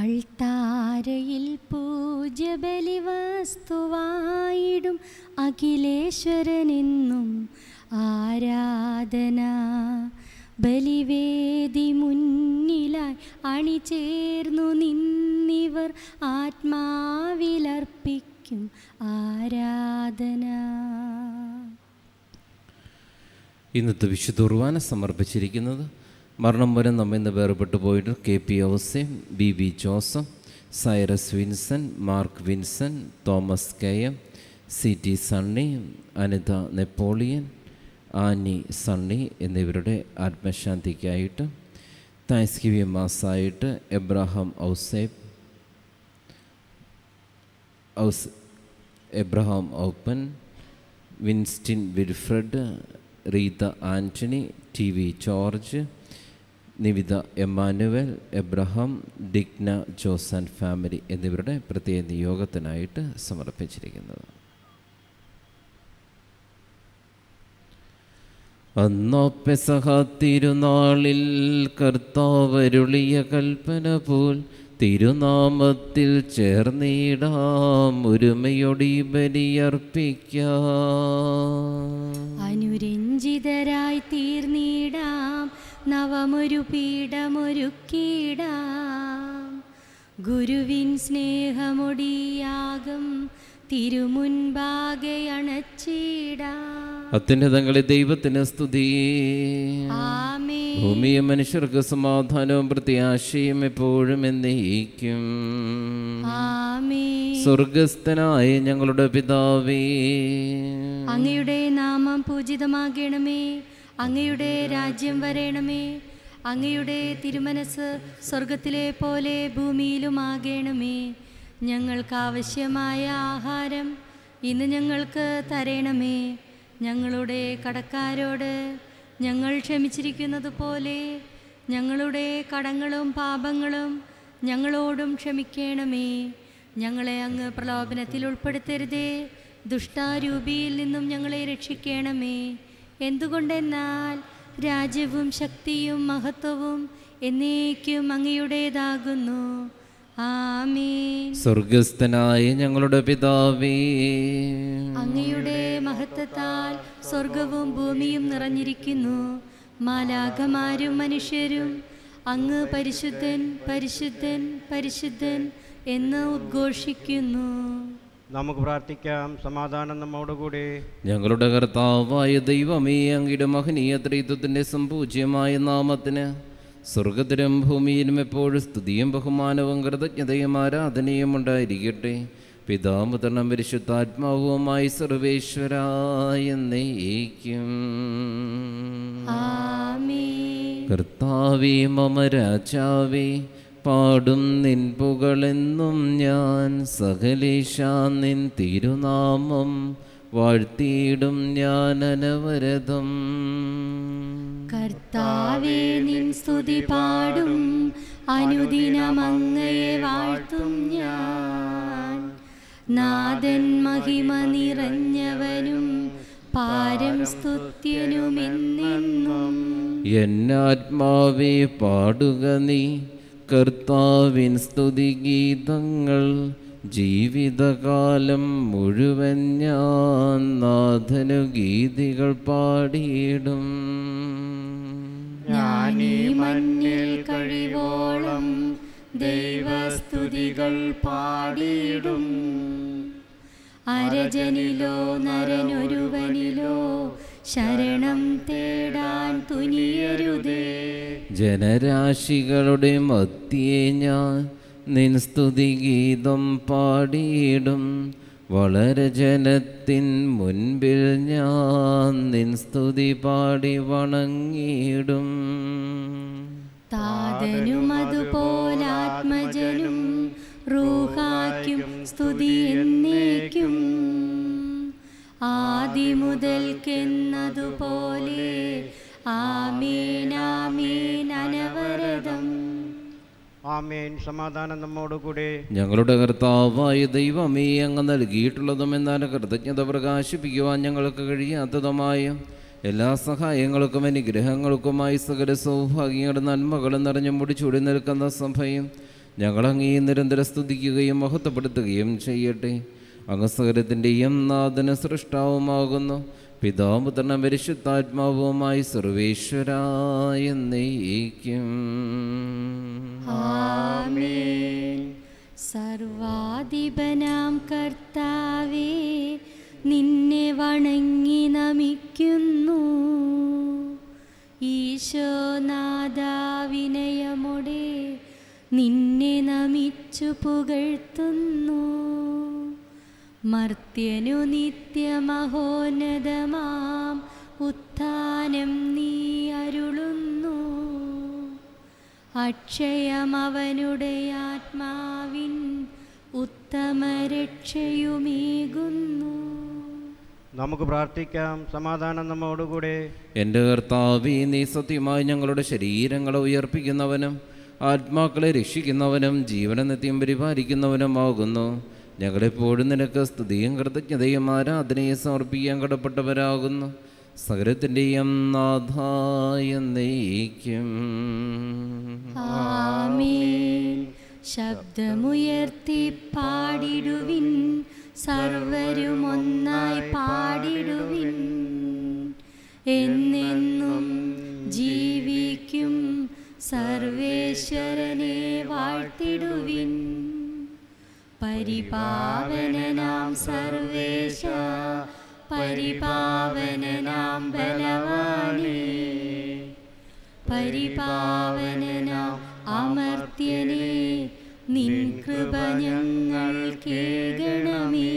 അൾത്താരയിൽ പൂജബലി വസ്തുവായിടും അഖിലേശ്വരനെന്നും ആരാധന ബലിവേദി മുന്നിലായി അണിചേർന്നു നിന്നിവർ ആത്മാവിലർപ്പിക്കും ആരാധന ഇന്നത്തെ വിശുദ്ധ കുർബാന സമർപ്പിച്ചിരിക്കുന്നത് മരണം വരെ നമ്മെ നിന്ന് വേർപെട്ടു പോയിട്ട് K P Ousem B B Joseph Cyrus Vincent Mark Vincent Thomas K M C T Sunny Anitha Napoleon Annie Sunny എന്നിവരുടെ ആത്മശാന്തിക്കായിട്ട് താങ്ക്സ് ഗിവിംഗ് മാസായിട്ട് Abraham Ouseb Ous Abraham Ouppan Winston Wilfred Rita Antony T V George Nivitha Emmanuel Abraham Digna Joson family എന്നിവരുടെ പ്രത്യേക നിയോഗത്തിനായിട്ട് സമർപ്പിച്ചിരിക്കുന്നത് അന്നോപ്പെസഹ തിരുനാളിൽ കർത്താവരുളിയ കൽപ്പന പോൽ തിരുനാമത്തിൽ ചേർന്നിടാം ഒരുമയൊടി ബലിയർപ്പിക്കാം പീഠമൊരു കീടാം ഗുരുവിൻ സ്നേഹമൊടിയാകും തിരുമുൻപാകെ ദൈവത്തിന് സ്തുതി ഭൂമിയ മനുഷ്യർക്ക് സമാധാനവും പ്രത്യാശയും എപ്പോഴും എന്നയിക്കും സ്വർഗസ്ഥനായ ഞങ്ങളുടെ പിതാവേ അങ്ങയുടെ നാമം പൂജിതമാകണമേ അങ്ങയുടെ രാജ്യം വരേണമേ അങ്ങയുടെ തിരുമനസ് സ്വർഗത്തിലെ പോലെ ഭൂമിയിലുമാകേണമേ ഞങ്ങൾക്ക് ആവശ്യമായ ആഹാരം ഇന്ന് ഞങ്ങൾക്ക് തരേണമേ ഞങ്ങളുടെ കടക്കാരോട് ഞങ്ങൾ ക്ഷമിച്ചിരിക്കുന്നത് പോലെ ഞങ്ങളുടെ കടങ്ങളും പാപങ്ങളും ഞങ്ങളോടും ക്ഷമിക്കണമേ ഞങ്ങളെ അങ്ങ് പ്രലോഭനത്തിൽ ഉൾപ്പെടുത്തരുതേ ദുഷ്ടാരൂപിയിൽ നിന്നും ഞങ്ങളെ രക്ഷിക്കണമേ എന്തുകൊണ്ടെന്നാൽ രാജ്യവും ശക്തിയും മഹത്വവും എന്നേക്കും അങ്ങയുടേതാകുന്നു സ്വർഗസ്ഥനായ ഞങ്ങളുടെ പിതാവേ അങ്ങയുടെ മഹത്വത്താൽ സ്വർഗവും ഭൂമിയും നിറഞ്ഞിരിക്കുന്നു മാലാഖമാരും മനുഷ്യരും അങ്ങ് പരിശുദ്ധൻ പരിശുദ്ധൻ പരിശുദ്ധൻ എന്ന് ഉദ്ഘോഷിക്കുന്നു നമുക്ക് പ്രാർത്ഥിക്കാം സമാധാനം നമ്മോടുകൂടി ഞങ്ങളുടെ കർത്താവായ ദൈവമേ അങ്ങയുടെ മഹനീയ ത്രിത്വത്തിൻ്റെ സംപൂജ്യമായ നാമത്തിന് സ്വർഗത്തിലും ഭൂമിയിലും എപ്പോഴും സ്തുതിയും ബഹുമാനവും കൃതജ്ഞതയും ആരാധനയും ഉണ്ടായിരിക്കട്ടെ പിതാമുതണം പരിശുദ്ധാത്മാവുമായി സർവേശ്വരായ നയിക്കും കർത്താവേ മമ രാജാവേ പാടും നിൻ പുകളെന്നും ഞാൻ സകലേശ നിൻ തിരുനാമം വാഴ്ത്തിയിടും ഞാൻ അനവരതം കർത്താവേ നിൻ സ്തുതി പാടും അനുദിനമങ്ങയെ വാഴ്ത്തും ഞാൻ നാദൻ മഹിമ നിറഞ്ഞവനും പാരം സ്തുത്യനുമെന്നും എന്നാത്മാവേ പാടുക നീ കർത്താവിൻ സ്തുതിഗീതങ്ങൾ ജീവിതകാലം മുഴുവൻ ഞാൻ നാഥനു ഗീതികൾ പാടിയിടും ഞാനീ മഞ്ഞിൽ കഴിവോളം ദൈവസ്തുതികൾ പാടിയിടും അരജനിലോ നരനൊരുവനിലോ ശരണം തേടാൻ തുനിയരുതേ ജനരാശികളുടെ മത്തിയെ ഞാൻ നിൻ സ്തുതി ഗീതം പാടിയിടും വളരെ ജനത്തിൻ മുൻപിൽ ഞാൻ നിൻ സ്തുതി പാടി വണങ്ങിയിടും താതനും അതുപോലാത്മജനും റൂഹാക്കും സ്തുതി എന്നേക്കും ആദിമുതൽക്കെന്നതുപോലെ ആമേൻ സമാധാനം നമ്മോടുകൂടെ ഞങ്ങളുടെ കർത്താവായ ദൈവമേ അങ്ങ് നൽകിയിട്ടുള്ളതും എന്നാൽ കൃതജ്ഞത പ്രകാശിപ്പിക്കുവാൻ ഞങ്ങൾക്ക് കഴിയാത്തതുമായ എല്ലാ സഹായങ്ങൾക്കും അനുഗ്രഹങ്ങൾക്കുമായി സകല സൗഭാഗ്യങ്ങളുടെ നന്മകളും നിറഞ്ഞു മുടിച്ചൂടി നിൽക്കുന്ന സഭയും ഞങ്ങളങ്ങേ നിരന്തരം സ്തുതിക്കുകയും മഹത്വപ്പെടുത്തുകയും ചെയ്യട്ടെ അകസകരത്തിൻ്റെയും നാഥന സൃഷ്ടാവുമാകുന്നു പിതാപുത്രന പരിശുദ്ധാത്മാവുമായി സർവേശ്വരായ നയിക്കും സർവാധിപനാം കർത്താവേ നിന്നെ വണങ്ങി നമിക്കുന്നു ഈശോനാദാവിനയമൊടെ നിന്നെ നമിച്ചു പുകഴ്ത്തുന്നു മർത്യനു നിത്യമഹോന്നതമാം ഉത്ഥാനം നീ അരുളുന്നു അക്ഷയമവനുടെ ആത്മാവിൻ ഉത്തമ നമുക്ക് പ്രാർത്ഥിക്കാം സമാധാനം നമ്മോടുകൂടെ എൻ്റെ കർത്താവി നീ സത്യമായി ഞങ്ങളുടെ ശരീരങ്ങളെ ഉയർപ്പിക്കുന്നവനും ആത്മാക്കളെ രക്ഷിക്കുന്നവനും ജീവനനിത്യം പരിപാലിക്കുന്നവനും ആകുന്നു ഞങ്ങളെപ്പോഴും നിനക്ക് സ്തുതിയും കൃതജ്ഞതയും ആരാധനയും സമർപ്പിക്കാൻ കടപ്പെട്ടവരാകുന്നു സകലത്തിൻ്റെയും നാഥായ നയിക്കും ശബ്ദമുയർത്തി പാടിടുവിൻ സർവരും ഒന്നായി പാടിടുവിൻ എന്നെന്നും ജീവിക്കും സർവേശ്വരനെ വാഴ്ത്തിടുവിൻ പരിപാവനനാം സർവേശ പരിപാവനനാം ബലവാനേ പരിപാവനനാം അമർത്യനേ നിൻ കൃപ ഞങ്ങൾ കേണമേ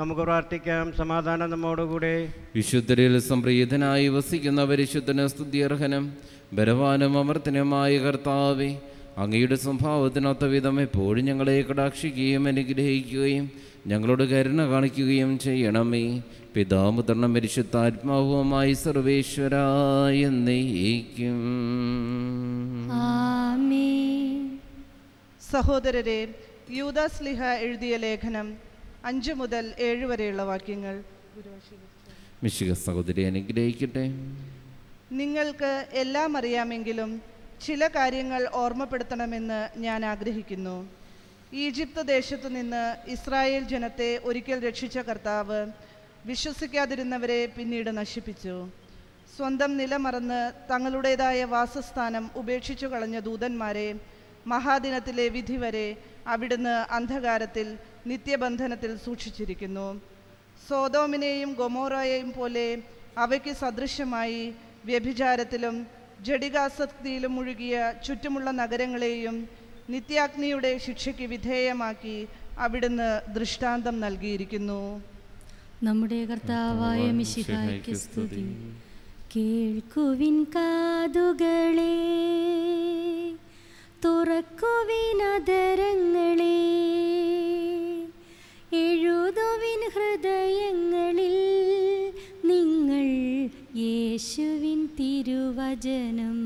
നമുക്ക് പ്രാർത്ഥിക്കാം സമാധാനം നമ്മോടുകൂടെ വിശുദ്ധരിൽ സംപ്രീതനായി വസിക്കുന്ന പരിശുദ്ധന സ്തുതിയർഹനം ബലവാനും അമർത്തനുമായ കർത്താവേ അങ്ങയുടെ സ്വഭാവത്തിനൊത്ത വിധം എപ്പോഴും ഞങ്ങളെ കടാക്ഷിക്കുകയും അനുഗ്രഹിക്കുകയും ഞങ്ങളോട് കരുണ കാണിക്കുകയും ചെയ്യണമേ പിതാമുതർണ മരിശുദ്ധാത്മാവുമായി സർവേശ്വരായ നെയ്ക്കും സഹോദരരെ യൂദാസ്ലിഹ എഴുതിയ ലേഖനം അഞ്ച് മുതൽ ഏഴ് വരെയുള്ള വാക്യങ്ങൾ സഹോദരി അനുഗ്രഹിക്കട്ടെ നിങ്ങൾക്ക് എല്ലാം അറിയാമെങ്കിലും ചില കാര്യങ്ങൾ ഓർമ്മപ്പെടുത്തണമെന്ന് ഞാൻ ആഗ്രഹിക്കുന്നു ഈജിപ്ത് ദേശത്തു നിന്ന് ഇസ്രായേൽ ജനത്തെ ഒരിക്കൽ രക്ഷിച്ച കർത്താവ് വിശ്വസിക്കാതിരുന്നവരെ പിന്നീട് നശിപ്പിച്ചു സ്വന്തം നിലമറന്ന് തങ്ങളുടേതായ വാസസ്ഥാനം ഉപേക്ഷിച്ചു കളഞ്ഞ ദൂതന്മാരെ മഹാദിനത്തിലെ വിധി വരെ അവിടുന്ന് അന്ധകാരത്തിൽ നിത്യബന്ധനത്തിൽ സൂക്ഷിച്ചിരിക്കുന്നു സോതോമിനെയും ഗൊമോറയെയും പോലെ അവയ്ക്ക് സദൃശ്യമായി വ്യഭിചാരത്തിലും ജഡികാസക്തിയിലും മുഴുകിയ ചുറ്റുമുള്ള നഗരങ്ങളെയും നിത്യാഗ്നിയുടെ ശിക്ഷയ്ക്ക് വിധേയമാക്കി അവിടുന്ന് ദൃഷ്ടാന്തം നൽകിയിരിക്കുന്നു നമ്മുടെ കർത്താവായ സ്തുതി കേൾക്കുവിൻ കാതുകളെ തുറക്കുവിൻ അതരങ്ങളെ എഴുതുവിൻ ഹൃദയങ്ങളിൽ നിങ്ങൾ യേശുവിൻ തിരുവചനം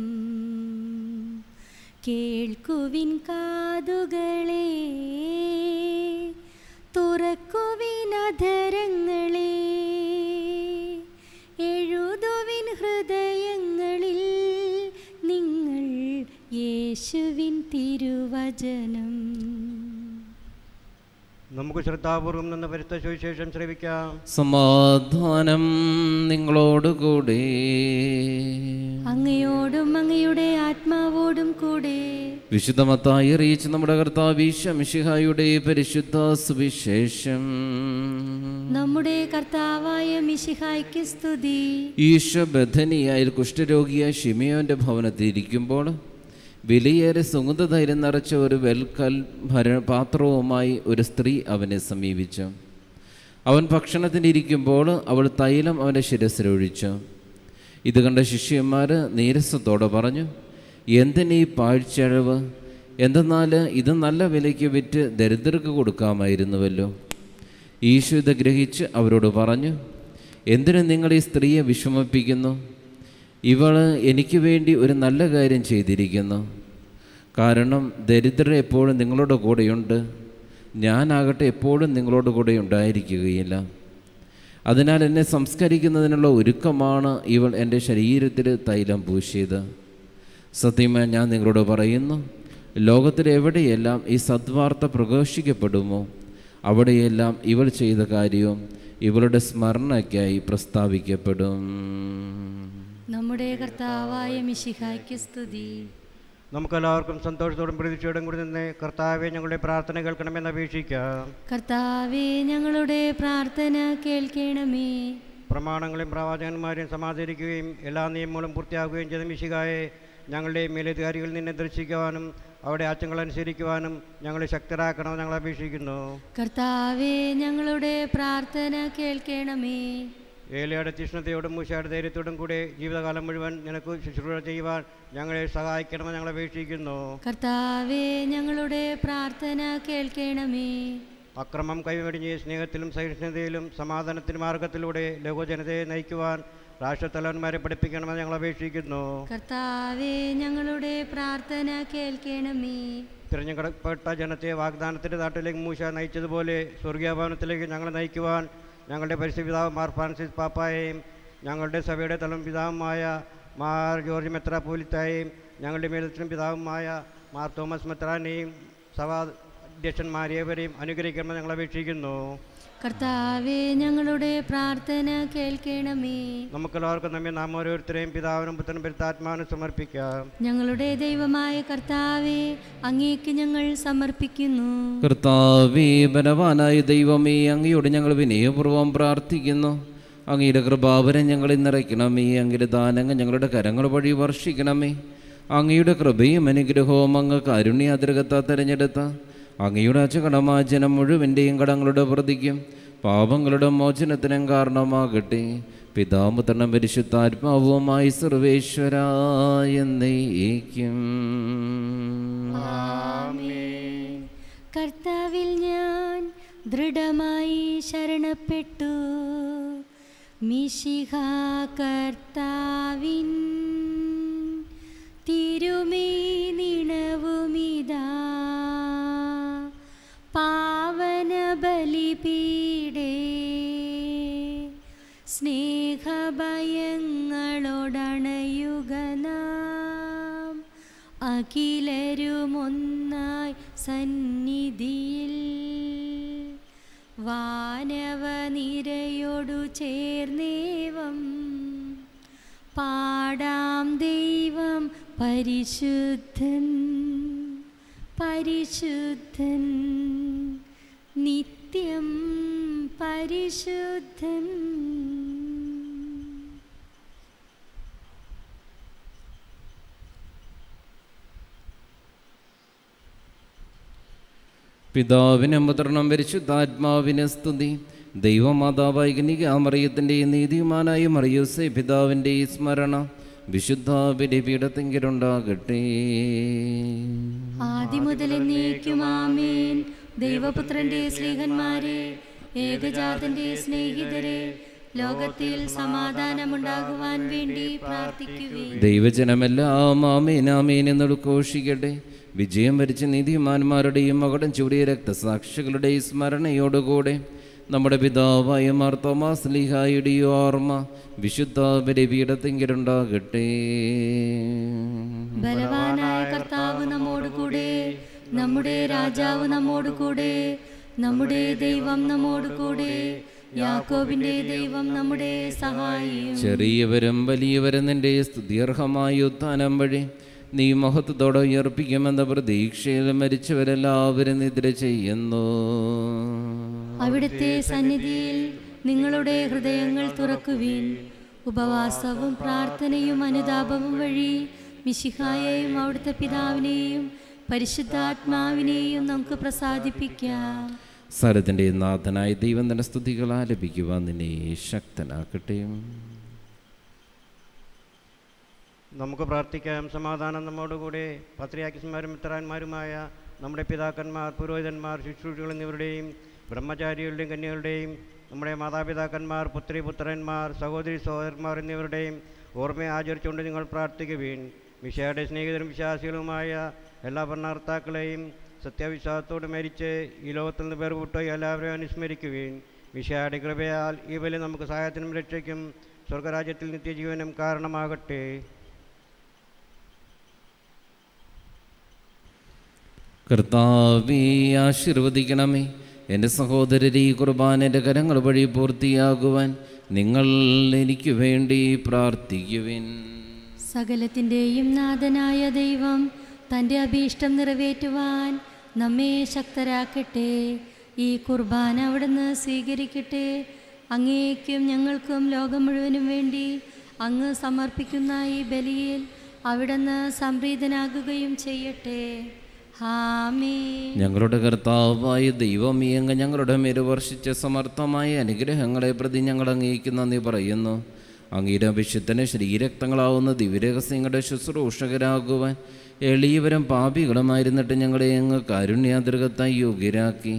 കേൾക്കുവിൻ കാതുകളെ തുറക്കുവിൻ അധരങ്ങളെ എഴുതുവിൻ ഹൃദയങ്ങളിൽ നിങ്ങൾ യേശുവിൻ തിരുവചനം നമുക്ക് ശ്രദ്ധാപൂർവം നിന്ന് വരുത്ത സുവിശേഷം ശ്രവിക്കാം സമാധാനം നിങ്ങളോടുകൂടി അങ്ങയോടും അങ്ങയുടെ ആത്മാവോടും കൂടെ വിശുദ്ധമത്തായി അറിയിച്ച് നമ്മുടെ കർത്താവിഷമിഷിഹായുടെ പരിശുദ്ധ സുവിശേഷം നമ്മുടെ കർത്താവായ മിഷിഹായ്ക്ക് സ്തുതി ഈശോ ബഥനിയായി കുഷ്ഠരോഗിയായ ഷിമിയോന്റെ ഭവനത്തിൽ ഇരിക്കുമ്പോൾ വിലയേറെ സുഗന്ധധൈര്യം നിറച്ച ഒരു വെൽക്കൽ ഭര പാത്രവുമായി ഒരു സ്ത്രീ അവനെ സമീപിച്ചു അവൻ ഭക്ഷണത്തിനിരിക്കുമ്പോൾ അവൾ തൈലം അവൻ്റെ ശിരസിലൊഴിച്ചു ഇത് കണ്ട ശിഷ്യന്മാർ നീരസത്തോടെ പറഞ്ഞു എന്തിനീ പാഴ്ചഴവ് എന്തെന്നാൽ ഇത് നല്ല വിലയ്ക്ക് വിറ്റ് ദരിദ്രർക്ക് കൊടുക്കാമായിരുന്നുവല്ലോ ഈശോ ഇത് ഗ്രഹിച്ച് അവരോട് പറഞ്ഞു എന്തിനു നിങ്ങൾ ഈ സ്ത്രീയെ വിഷമിപ്പിക്കുന്നു ഇവൾ എനിക്ക് വേണ്ടി ഒരു നല്ല കാര്യം ചെയ്തിരിക്കുന്നു കാരണം ദരിദ്രർ എപ്പോഴും നിങ്ങളുടെ കൂടെയുണ്ട് ഞാനാകട്ടെ എപ്പോഴും നിങ്ങളോട് കൂടെ ഉണ്ടായിരിക്കുകയില്ല അതിനാൽ എന്നെ സംസ്കരിക്കുന്നതിനുള്ള ഒരുക്കമാണ് ഇവൾ എൻ്റെ ശരീരത്തിൽ തൈലം പൂശിയത് സത്യമായി ഞാൻ നിങ്ങളോട് പറയുന്നു ലോകത്തിലെവിടെയെല്ലാം ഈ സദ്വാർത്ത പ്രഘോഷിക്കപ്പെടുമോ അവിടെയെല്ലാം ഇവൾ ചെയ്ത കാര്യവും ഇവളുടെ സ്മരണയ്ക്കായി പ്രസ്താവിക്കപ്പെടും നമ്മുടെ കർത്താവായ മിശിഹായ്ക്ക് സ്തുതി നമുക്കെല്ലാവർക്കും സന്തോഷത്തോടും പ്രതീക്ഷയോടും കൂടി നിന്ന് കർത്താവെ ഞങ്ങളുടെ പ്രാർത്ഥന കേൾക്കണമെന്ന് അപേക്ഷിക്കാം കർത്താവെ ഞങ്ങളുടെ പ്രാർത്ഥന കേൾക്കണമേ പ്രമാണങ്ങളെയും പ്രവാചകന്മാരെയും സമാചരിക്കുകയും എല്ലാ നിയമങ്ങളും പൂർത്തിയാക്കുകയും ചെയ്ത മിശികായെ ഞങ്ങളുടെ മേലധികാരികളിൽ നിന്നെ ദർശിക്കുവാനും അവിടെ ആറ്റങ്ങൾ അനുസരിക്കുവാനും ഞങ്ങളെ ശക്തരാക്കണം ഞങ്ങൾ അപേക്ഷിക്കുന്നു കർത്താവേ ഞങ്ങളുടെ പ്രാർത്ഥന കേൾക്കണമേ ഏലയുടെ തീഷ്ണതയോടും മൂശയുടെ ധൈര്യത്തോടും കൂടെ ജീവിതകാലം മുഴുവൻ നിനക്ക് ശുശ്രൂഷ ചെയ്യുവാൻ ഞങ്ങളെ സഹായിക്കണമെന്ന് ഞങ്ങൾ അപേക്ഷിക്കുന്നു കർത്താവേ ഞങ്ങളുടെ പ്രാർത്ഥന കേൾക്കണമേ അക്രമം കൈവടിഞ്ഞ് സ്നേഹത്തിലും സഹിഷ്ണുതയിലും സമാധാനത്തിന് മാർഗത്തിലൂടെ ലഘുജനതയെ നയിക്കുവാൻ രാഷ്ട്രത്തലവന്മാരെ പഠിപ്പിക്കണമെന്ന് ഞങ്ങൾ അപേക്ഷിക്കുന്നു കർത്താവേ ഞങ്ങളുടെ പ്രാർത്ഥന കേൾക്കണമേ തിരഞ്ഞെടുക്കപ്പെട്ട ജനത്തെ വാഗ്ദാനത്തിന്റെ നാട്ടിലേക്ക് മൂശ നയിച്ചതുപോലെ സ്വർഗീയഭവനത്തിലേക്ക് ഞങ്ങളെ നയിക്കുവാൻ ഞങ്ങളുടെ പരിസ്ഥിതിപിതാവ് മാർ ഫ്രാൻസിസ് പാപ്പായെയും ഞങ്ങളുടെ സഭയുടെ തലം പിതാവുമായ മാർ ജോർജ് മെത്ര പൂലിത്തായെയും ഞങ്ങളുടെ മേലത്തിനും പിതാവുമായ മാർ തോമസ് മെത്രാനെയും സഭാ അധ്യക്ഷൻ അനുഗ്രഹിക്കണമെന്ന് ഞങ്ങൾ അപേക്ഷിക്കുന്നു കർത്താവെ ഞങ്ങളുടെ പ്രാർത്ഥന കേൾക്കണമേ നമുക്ക് എല്ലാവർക്കും നമ്മെ നാം ഓരോരുത്തരെയും പിതാവിനും പുത്രനും പെരുത്താത്മാവിനും സമർപ്പിക്കാം ഞങ്ങളുടെ ദൈവമായ കർത്താവേ അങ്ങേക്ക് ഞങ്ങൾ സമർപ്പിക്കുന്നു കർത്താവേ ബലവാനായ ദൈവമേ അങ്ങയോട് ഞങ്ങൾ വിനയപൂർവ്വം പ്രാർത്ഥിക്കുന്നു അങ്ങയുടെ കൃപാവരം ഞങ്ങൾ നിറയ്ക്കണമേ അങ്ങയുടെ ദാനങ്ങൾ ഞങ്ങളുടെ കരങ്ങൾ വഴി വർഷിക്കണമേ അങ്ങയുടെ കൃപയും അനുഗ്രഹവും അങ്ങ് കാരുണ്യാതിരകത്താ തിരഞ്ഞെടുത്ത അങ്ങയുടെ കടമാചനം മുഴുവൻ്റെയും കടങ്ങളുടെ പ്രതിക്കും പാപങ്ങളുടെ മോചനത്തിനും കാരണമാകട്ടെ പിതാമുതണം പരിശുദ്ധാത്മാവുമായി സർവേശ്വര എന്നേക്കും കർത്താവിൽ ഞാൻ ദൃഢമായി ശരണപ്പെട്ടു മിശിഹ കർത്താവിൻ തിരുമേ നിണവുമിതാ പാവന ബലിപീഡേ സ്നേഹഭയങ്ങളോടണയുക നാം അഖിലരുമൊന്നായി സന്നിധിയിൽ വാനവനിരയോടു ചേർന്നേവം പാടാം ദൈവം പരിശുദ്ധൻ പരിശുദ്ധൻ നിത്യം പരിശുദ്ധൻ പിതാവിനെ പുത്രനും പരിശുദ്ധാത്മാവിനെ സ്തുതി ദൈവമാതാവൈകനിക മറിയത്തിൻ്റെ നീതിമാനായ മറിയൂസെ പിതാവിൻ്റെ സ്മരണ വിശുദ്ധ പീഠത്തെങ്കിലുണ്ടാകട്ടെ ആദ്യം മുതൽ നീക്കുമാമേൻ ദൈവപുത്രന്റെ സ്നേഹന്മാരെ ഏകജാതന്റെ സ്നേഹിതരെ ലോകത്തിൽ സമാധാനമുണ്ടാകുവാൻ വേണ്ടി പ്രാർത്ഥിക്കുകയും ദൈവജനമെല്ലാം ആമീൻ ആമീൻ എന്നൊടുഘോഷിക്കട്ടെ വിജയം വരിച്ച നീതിമാന്മാരുടെയും മകടം ചൂടിയ രക്തസാക്ഷികളുടെയും സ്മരണയോടുകൂടെ നമ്മുടെ പിതാവായ മാർത്തോമാ ലിഹായുടെയോ ഓർമ്മ വിശുദ്ധ ബലിപീഠത്തിങ്കിലുണ്ടാകട്ടെ ബലവാനായ കർത്താവ് നമ്മോടുകൂടെ കൂടെ നമ്മുടെ രാജാവ് നമ്മോട് കൂടെ നമ്മുടെ ദൈവം നമ്മോട് കൂടെ യാക്കോബിന്റെ ദൈവം നമ്മുടെ സഹായിയും ചെറിയവരും വലിയവരും നിന്റെ സ്തുതിയർഹമായ ഉത്ഥാനം വഴി നീ മഹത്വത്തോടെ ഉയർപ്പിക്കുമെന്ന പ്രതീക്ഷയിൽ മരിച്ചവരെല്ലാവരും നിദ്ര ചെയ്യുന്നു അവിടുത്തെ സന്നിധിയിൽ നിങ്ങളുടെ ഹൃദയങ്ങൾ തുറക്കുവീൻ ഉപവാസവും പ്രാർത്ഥനയും അനുതാപവും വഴി മിശിഹായെയും അവിടുത്തെ പിതാവിനെയും പരിശുദ്ധാത്മാവിനെയും നമുക്ക് പ്രസാദിപ്പിക്കാം സ്ഥലത്തിൻ്റെ നാഥനായ ദൈവം തന്നെ സ്തുതികൾ ആലപിക്കുവാൻ നിന്നെ ശക്തനാക്കട്ടെ നമുക്ക് പ്രാർത്ഥിക്കാം സമാധാനം നമ്മോടുകൂടെ പത്രിയാക്കിസ്മാരും മിത്രാന്മാരുമായ നമ്മുടെ പിതാക്കന്മാർ പുരോഹിതന്മാർ ശുശ്രൂഷികൾ എന്നിവരുടെയും ബ്രഹ്മചാരികളുടെയും കന്യകളുടെയും നമ്മുടെ മാതാപിതാക്കന്മാർ പുത്രി പുത്രന്മാർ സഹോദരി സഹോദരന്മാർ എന്നിവരുടെയും ഓർമ്മയെ ആചരിച്ചുകൊണ്ട് നിങ്ങൾ പ്രാർത്ഥിക്കുകയും മിഷയുടെ സ്നേഹിതരും വിശ്വാസികളുമായ എല്ലാ ഭരണകർത്താക്കളെയും സത്യവിശ്വാസത്തോട് മരിച്ച് ഈ ലോകത്തിൽ നിന്ന് വേർപെട്ടുപോയി എല്ലാവരെയും അനുസ്മരിക്കുകയും വിഷയാടി കൃപയാൽ ഈ വലിയ നമുക്ക് സഹായത്തിനും രക്ഷയ്ക്കും സ്വർഗരാജ്യത്തിൽ നിത്യജീവനും കാരണമാകട്ടെ കർത്താവേ ആശീർവദിക്കണമേ എൻ്റെ സഹോദരരെ ഈ കുർബാനൻ്റെ കരങ്ങൾ വഴി പൂർത്തിയാകുവാൻ നിങ്ങൾ എനിക്ക് വേണ്ടി പ്രാർത്ഥിക്കുവിൻ സകലത്തിൻ്റെയും നാഥനായ ദൈവം തൻ്റെ അഭീഷ്ടം നിറവേറ്റുവാൻ നമ്മെ ശക്തരാക്കട്ടെ ഈ കുർബാന അവിടുന്ന് സ്വീകരിക്കട്ടെ അങ്ങേക്കും ഞങ്ങൾക്കും ലോകം മുഴുവനും വേണ്ടി അങ്ങ് സമർപ്പിക്കുന്ന ഈ ബലിയിൽ അവിടുന്ന് സംപ്രീതനാകുകയും ചെയ്യട്ടെ ഞങ്ങളുടെ കർത്താവായ ഈ അങ്ങ് ഞങ്ങളുടെ മേരുവർഷിച്ച സമർത്ഥമായ അനുഗ്രഹങ്ങളെ പ്രതി ഞങ്ങൾ അംഗീകരിക്കുന്ന നീ പറയുന്നു അങ്ങയുടെ അഭിഷത്തിന് ശ്രീരക്തങ്ങളാവുന്ന ദിവ്യരഹസ്യങ്ങളുടെ ശുശ്രൂഷകരാകുവാൻ എളിയവരും പാപികളുമായിരുന്നിട്ട് ഞങ്ങളെ അങ്ങ് കാരുണ്യാതൃകത്തായി യോഗ്യരാക്കി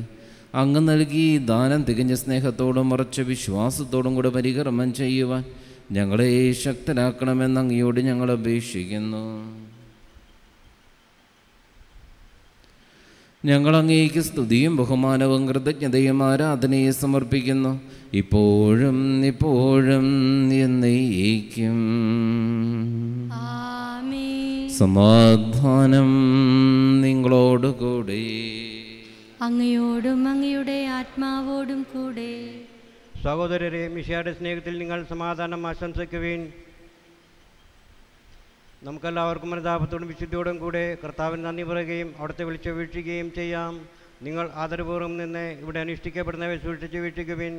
അങ്ങ് നൽകി ദാനം തികഞ്ഞ സ്നേഹത്തോടും ഉറച്ച വിശ്വാസത്തോടും കൂടെ പരികർമ്മം ചെയ്യുവാൻ ഞങ്ങളെ ശക്തരാക്കണമെന്ന് അങ്ങയോട് ഞങ്ങൾ അപേക്ഷിക്കുന്നു ഞങ്ങൾ അങ്ങേക്ക് സ്തുതിയും ബഹുമാനവും കൃതജ്ഞതയും ആരാധനയെ സമർപ്പിക്കുന്നു ഇപ്പോഴും ഇപ്പോഴും എന്നേക്കും ആ സമാധാനം നിങ്ങളോട് കൂടെ അങ്ങയോടും അങ്ങയുടെ ആത്മാവോടും കൂടെ സഹോദരരെ മിഷയുടെ സ്നേഹത്തിൽ നിങ്ങൾ സമാധാനം ആശംസിക്കുവീൻ നമുക്കെല്ലാവർക്കും അനുതാപത്തോടും വിശുദ്ധിയോടും കൂടെ കർത്താവിന് നന്ദി പറയുകയും അവിടുത്തെ വിളിച്ചു വീക്ഷിക്കുകയും ചെയ്യാം നിങ്ങൾ ആദരപൂർവ്വം നിന്ന് ഇവിടെ അനുഷ്ഠിക്കപ്പെടുന്നവയെ സൂക്ഷിച്ച് വീക്ഷിക്കുവിൻ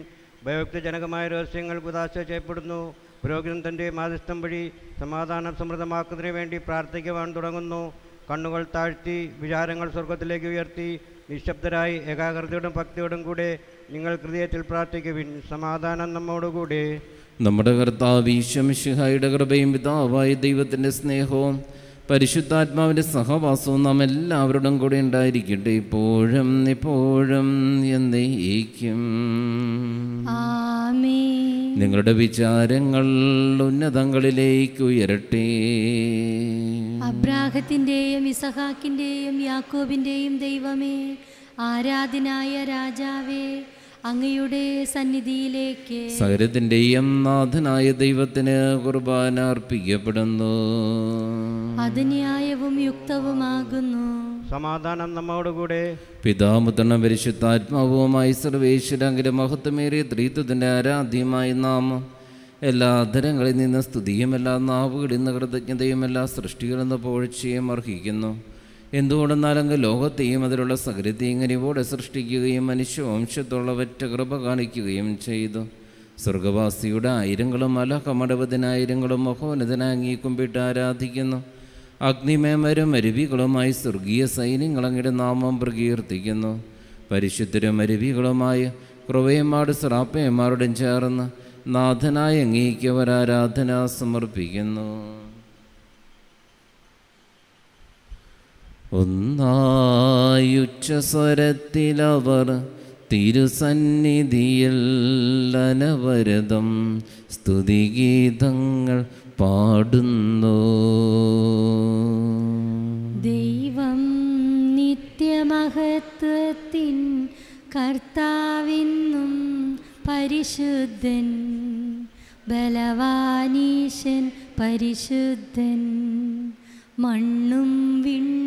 ഭയോക്തജനകമായ രഹസ്യങ്ങൾ ഉദാശ ചെയ്യപ്പെടുന്നു പുരോഹിതൻ തൻ്റെ മാതിഷ്ടം വഴി സമാധാനം സമൃദ്ധമാക്കുന്നതിന് വേണ്ടി പ്രാർത്ഥിക്കുവാൻ തുടങ്ങുന്നു കണ്ണുകൾ താഴ്ത്തി വിചാരങ്ങൾ സ്വർഗത്തിലേക്ക് ഉയർത്തി നിശബ്ദരായി ഏകാഗ്രതയോടും ഭക്തിയോടും കൂടെ നിങ്ങൾ ഹൃദയത്തിൽ പ്രാർത്ഥിക്കുവിൻ സമാധാനം നമ്മോടുകൂടെ നമ്മുടെ കർത്താവ് ഈശ്വമിഷിഹായുടെ കൃപയും പിതാവായ ദൈവത്തിൻ്റെ സ്നേഹവും പരിശുദ്ധാത്മാവിൻ്റെ സഹവാസവും നാം എല്ലാവരുടെ കൂടെ ഉണ്ടായിരിക്കട്ടെ ഇപ്പോഴും ഇപ്പോഴും എന്നേക്കും നിങ്ങളുടെ വിചാരങ്ങൾ ഉന്നതങ്ങളിലേക്ക് ഉയരട്ടെ അബ്രാഹത്തിൻ്റെയും ഇസഹാക്കിൻ്റെയും യാക്കോബിൻ്റെയും ദൈവമേ ആരാധനായ രാജാവേ അങ്ങയുടെ സന്നിധിയിലേക്ക് സകലത്തിൻ്റെയും നാഥനായ ദൈവത്തിന് കുർബാന അർപ്പിക്കപ്പെടുന്നു അത് ന്യായവും യുക്തവുമാകുന്നു സമാധാനം നമ്മോടുകൂടെ പിതാമുതണ പരിശുദ്ധാത്മാവുമായി സർവേശ്വരങ്കിലും മഹത്വമേറിയ ത്രീത്വത്തിൻ്റെ ആരാധ്യമായി നാം എല്ലാ അധരങ്ങളിൽ നിന്ന് സ്തുതിയും എല്ലാ നാവുകളിൽ നിന്ന് കൃതജ്ഞതയും എല്ലാ സൃഷ്ടികളിൽ നിന്ന് പോഴ്ചയും അർഹിക്കുന്നു എന്തുകൊണ്ടെന്നാലെങ്കിൽ ലോകത്തെയും അതിലുള്ള സകലത്തെയും കനിവോടെ സൃഷ്ടിക്കുകയും മനുഷ്യവംശത്തുള്ളവറ്റ കൃപ കാണിക്കുകയും ചെയ്തു സ്വർഗവാസിയുടെ ആയിരങ്ങളും അലഹമടവതിനായിരങ്ങളും മഹോന്നതനായി കുമ്പിട്ട് ആരാധിക്കുന്നു അഗ്നിമേമരും അരുവികളുമായി സ്വർഗീയ സൈന്യങ്ങളങ്ങയുടെ നാമം പ്രകീർത്തിക്കുന്നു പരിശുദ്ധരും അരുവികളുമായി ക്രൊവയമാട് സ്രാപ്പയന്മാരുടെ ചേർന്ന് നാഥനായ അങ്ങേക്ക് സമർപ്പിക്കുന്നു ഒന്നായുച്ചസ്വരത്തിലവർ തിരുസന്നിധിയിൽ അനവരതം സ്തുതിഗീതങ്ങൾ പാടുന്നു ദൈവം നിത്യമഹത്വത്തിൻ കർത്താവിന്നും പരിശുദ്ധൻ ബലവാനീശൻ പരിശുദ്ധൻ മണ്ണും വിണ്ണും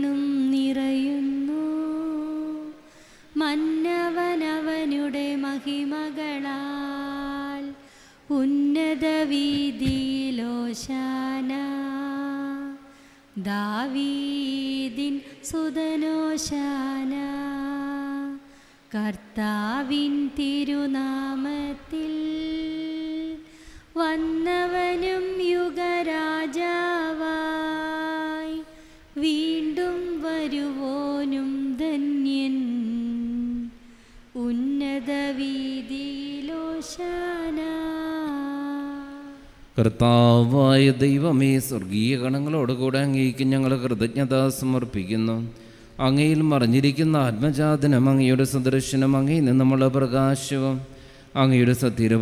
ദാവീദിൻ സുതനോശാന കർത്താവിൻ തിരുനാമത്തിൽ വന്നവനും കർത്താവായ ദൈവമേ സ്വർഗീയ ഗണങ്ങളോടുകൂടെ അങ്ങേക്ക് ഞങ്ങൾ കൃതജ്ഞത സമർപ്പിക്കുന്നു അങ്ങയിൽ മറിഞ്ഞിരിക്കുന്ന ആത്മജാതനം അങ്ങയുടെ സുദർശനം അങ്ങയിൽ നിന്നുമുള്ള പ്രകാശവും അങ്ങയുടെ സത്യര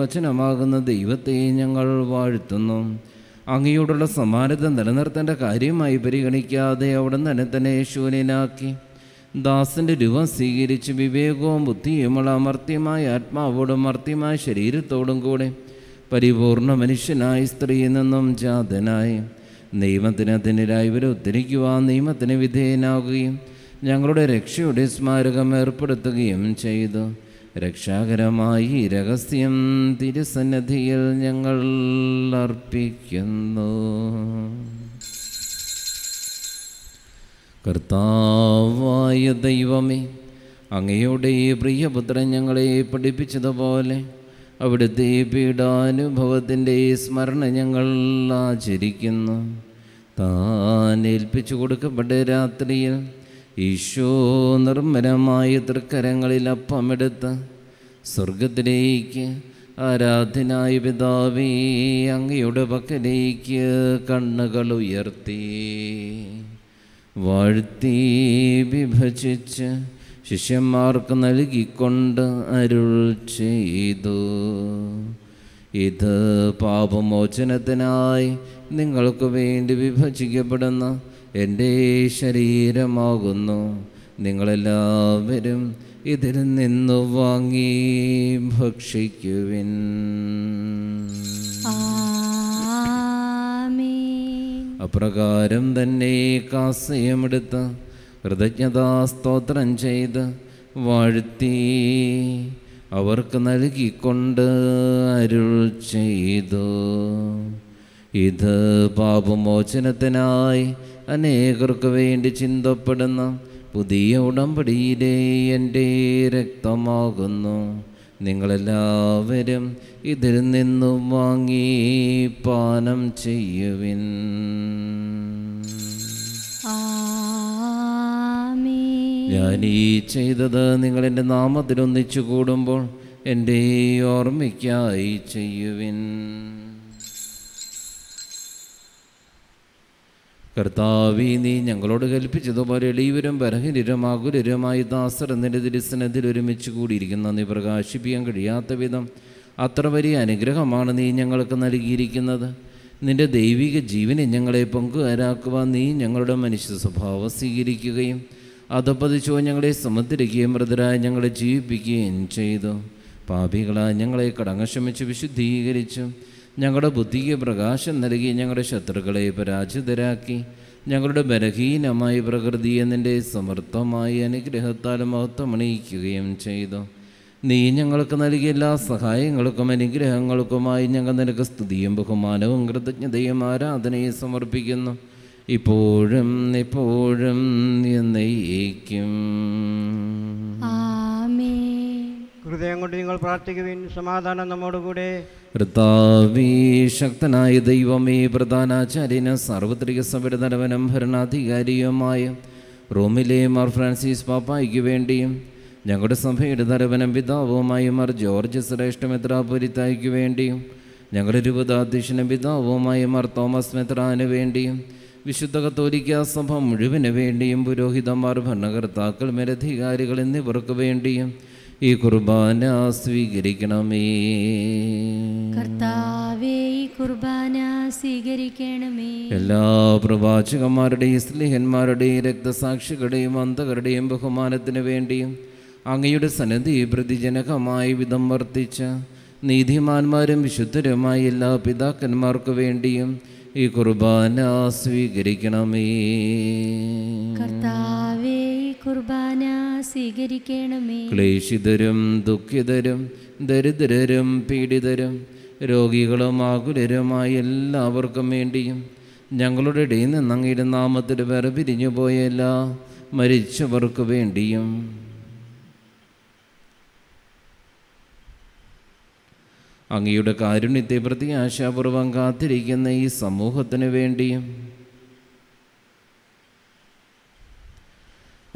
വചനമാകുന്ന ദൈവത്തെ ഞങ്ങൾ വാഴ്ത്തുന്നു അങ്ങയോടുള്ള സമാനത നിലനിർത്തേണ്ട കാര്യമായി പരിഗണിക്കാതെ അവിടെ തന്നെ തന്നെ ശൂന്യനാക്കി ദാസിൻ്റെ രൂപം സ്വീകരിച്ച് വിവേകവും ബുദ്ധിയുമുള്ള അമർത്യമായ ആത്മാവോടും അമർത്യമായ ശരീരത്തോടും കൂടെ പരിപൂർണ മനുഷ്യനായി സ്ത്രീയിൽ നിന്നും ജാതനായി നിയമത്തിന് അതിനായി ഇവരെ ഉദ്ധരിക്കുവാൻ നിയമത്തിന് വിധേയനാകുകയും ഞങ്ങളുടെ രക്ഷയുടെ സ്മാരകം ഏർപ്പെടുത്തുകയും ചെയ്തു രക്ഷാകരമായി രഹസ്യം തിരുസന്നിധിയിൽ ഞങ്ങൾ അർപ്പിക്കുന്നു കർത്താവായ ദൈവമേ അങ്ങയുടെ പ്രിയപുത്രൻ ഞങ്ങളെ പഠിപ്പിച്ചതുപോലെ അവിടുത്തെ പീഡാനുഭവത്തിൻ്റെ സ്മരണ ഞങ്ങൾ ആചരിക്കുന്നു താൻ ഏൽപ്പിച്ചു കൊടുക്കപ്പെട്ട രാത്രിയിൽ ഈശോ നിർമ്മലമായ തൃക്കരങ്ങളിൽ അപ്പമെടുത്ത് സ്വർഗത്തിലേക്ക് ആരാധനായ പിതാവി അങ്ങയുടെ പക്കലേക്ക് കണ്ണുകൾ ഉയർത്തി വാഴ്ത്തി വിഭജിച്ച് ശിഷ്യന്മാർക്ക് നൽകിക്കൊണ്ട് അരുൾ ചെയ്തു ഇത് പാപമോചനത്തിനായി നിങ്ങൾക്ക് വേണ്ടി വിഭജിക്കപ്പെടുന്ന എൻ്റെ ശരീരമാകുന്നു നിങ്ങളെല്ലാവരും ഇതിൽ നിന്നു വാങ്ങി ഭക്ഷിക്കുവിൻ അപ്രകാരം തന്നെ കാസയമെടുത്ത കൃതജ്ഞതാസ്തോത്രം ചെയ്ത് വാഴ്ത്തി അവർക്ക് നൽകിക്കൊണ്ട് അരുൾ ചെയ്തു ഇത് പാപമോചനത്തിനായി അനേകർക്ക് വേണ്ടി ചിന്തപ്പെടുന്ന പുതിയ ഉടമ്പടിയിലെ എൻ്റെ രക്തമാകുന്നു നിങ്ങളെല്ലാവരും ഇതിൽ നിന്നും വാങ്ങി പാനം ചെയ്യുവിൻ ആ ഞാൻ ഈ ചെയ്തത് നിങ്ങളെൻ്റെ നാമത്തിലൊന്നിച്ചു കൂടുമ്പോൾ എൻ്റെ ഓർമ്മയ്ക്കായി ചെയ്യുവിൻ കർത്താവി നീ ഞങ്ങളോട് കൽപ്പിച്ചതുപോലെ എളിയവരും ബലഹീനരുമാകുലരുമായി ദാസർ എന്നിൻ്റെ തിരുസനത്തിൽ ഒരുമിച്ച് കൂടിയിരിക്കുന്ന നീ പ്രകാശിപ്പിക്കാൻ കഴിയാത്ത വിധം അത്ര വലിയ അനുഗ്രഹമാണ് നീ ഞങ്ങൾക്ക് നൽകിയിരിക്കുന്നത് നിന്റെ ദൈവിക ജീവനെ ഞങ്ങളെ പങ്കുകാരാക്കുവാൻ നീ ഞങ്ങളുടെ മനുഷ്യ സ്വഭാവം സ്വീകരിക്കുകയും അധപ്പതിച്ചോ ഞങ്ങളെ സമുദ്രിക്കുകയും മൃതരായി ഞങ്ങളെ ജീവിപ്പിക്കുകയും ചെയ്തു പാപികളായി ഞങ്ങളെ കടങ്ങക്ഷമിച്ച് വിശുദ്ധീകരിച്ചു ഞങ്ങളുടെ ബുദ്ധിക്ക് പ്രകാശം നൽകി ഞങ്ങളുടെ ശത്രുക്കളെ പരാജിതരാക്കി ഞങ്ങളുടെ ബലഹീനമായ പ്രകൃതിയെ നിൻ്റെ സമർത്ഥമായ അനുഗ്രഹത്താൽ മഹത്വമണിയിക്കുകയും ചെയ്തു നീ ഞങ്ങൾക്ക് നൽകിയ എല്ലാ സഹായങ്ങൾക്കും അനുഗ്രഹങ്ങൾക്കുമായി ഞങ്ങൾ നിനക്ക് സ്തുതിയും ബഹുമാനവും കൃതജ്ഞതയും ആരാധനയും സമർപ്പിക്കുന്നു ഇപ്പോഴും എപ്പോഴും എന്നേക്കും ഹൃദയം കൊണ്ട് നിങ്ങൾ പ്രാർത്ഥിക്കുവിൻ സമാധാനം നമ്മോടുകൂടെ കർത്താവേ ശക്തനായ ദൈവമേ പ്രധാനാചാര്യന് സാർവത്രിക സഭയുടെ ഭരണാധികാരിയുമായ റോമിലെ മാർ ഫ്രാൻസിസ് പാപ്പായ്ക്ക് വേണ്ടിയും ഞങ്ങളുടെ സഭയുടെ തലവനം പിതാവുമായ മാർ ജോർജ് ശ്രേഷ്ഠ മെത്രാപുരിത്തായ്ക്ക് വേണ്ടിയും ഞങ്ങളുടെ രൂപതാധ്യക്ഷനും പിതാവുമായ മാർ തോമസ് മെത്രാന് വേണ്ടിയും വിശുദ്ധ കത്തോലിക്ക സഭ മുഴുവന് വേണ്ടിയും പുരോഹിതന്മാർ ഭരണകർത്താക്കൾ മേലധികാരികൾ എന്നിവർക്ക് വേണ്ടിയും ഈ കുർബാന സ്വീകരിക്കണമേ കർത്താവേ ഈ കുർബാന സ്വീകരിക്കണമേ എല്ലാ പ്രവാചകന്മാരുടെയും സ്ലിഹന്മാരുടെയും രക്തസാക്ഷികളുടെയും അന്ധകരുടെയും ബഹുമാനത്തിന് വേണ്ടിയും അങ്ങയുടെ സന്നദ്ധി പ്രതിജനകമായി വിധം വർത്തിച്ച നീതിമാന്മാരും വിശുദ്ധരുമായ എല്ലാ പിതാക്കന്മാർക്ക് വേണ്ടിയും ഈ കുർബാന സ്വീകരിക്കണമേ കർത്താവേ ഈ കുർബാന സ്വീകരിക്കണമേ ക്ലേശിതരും ദുഃഖിതരും ദരിദ്രരും പീഡിതരും രോഗികളും ആകുലരുമായ എല്ലാവർക്കും വേണ്ടിയും ഞങ്ങളുടെ ഇടയിൽ നിന്ന് അങ്ങയുടെ നാമത്തിൽ വേറെ പിരിഞ്ഞു പോയ എല്ലാ മരിച്ചവർക്ക് വേണ്ടിയും അങ്ങയുടെ കാരുണ്യത്തെ പ്രതി ആശാപൂർവം കാത്തിരിക്കുന്ന ഈ സമൂഹത്തിന് വേണ്ടിയും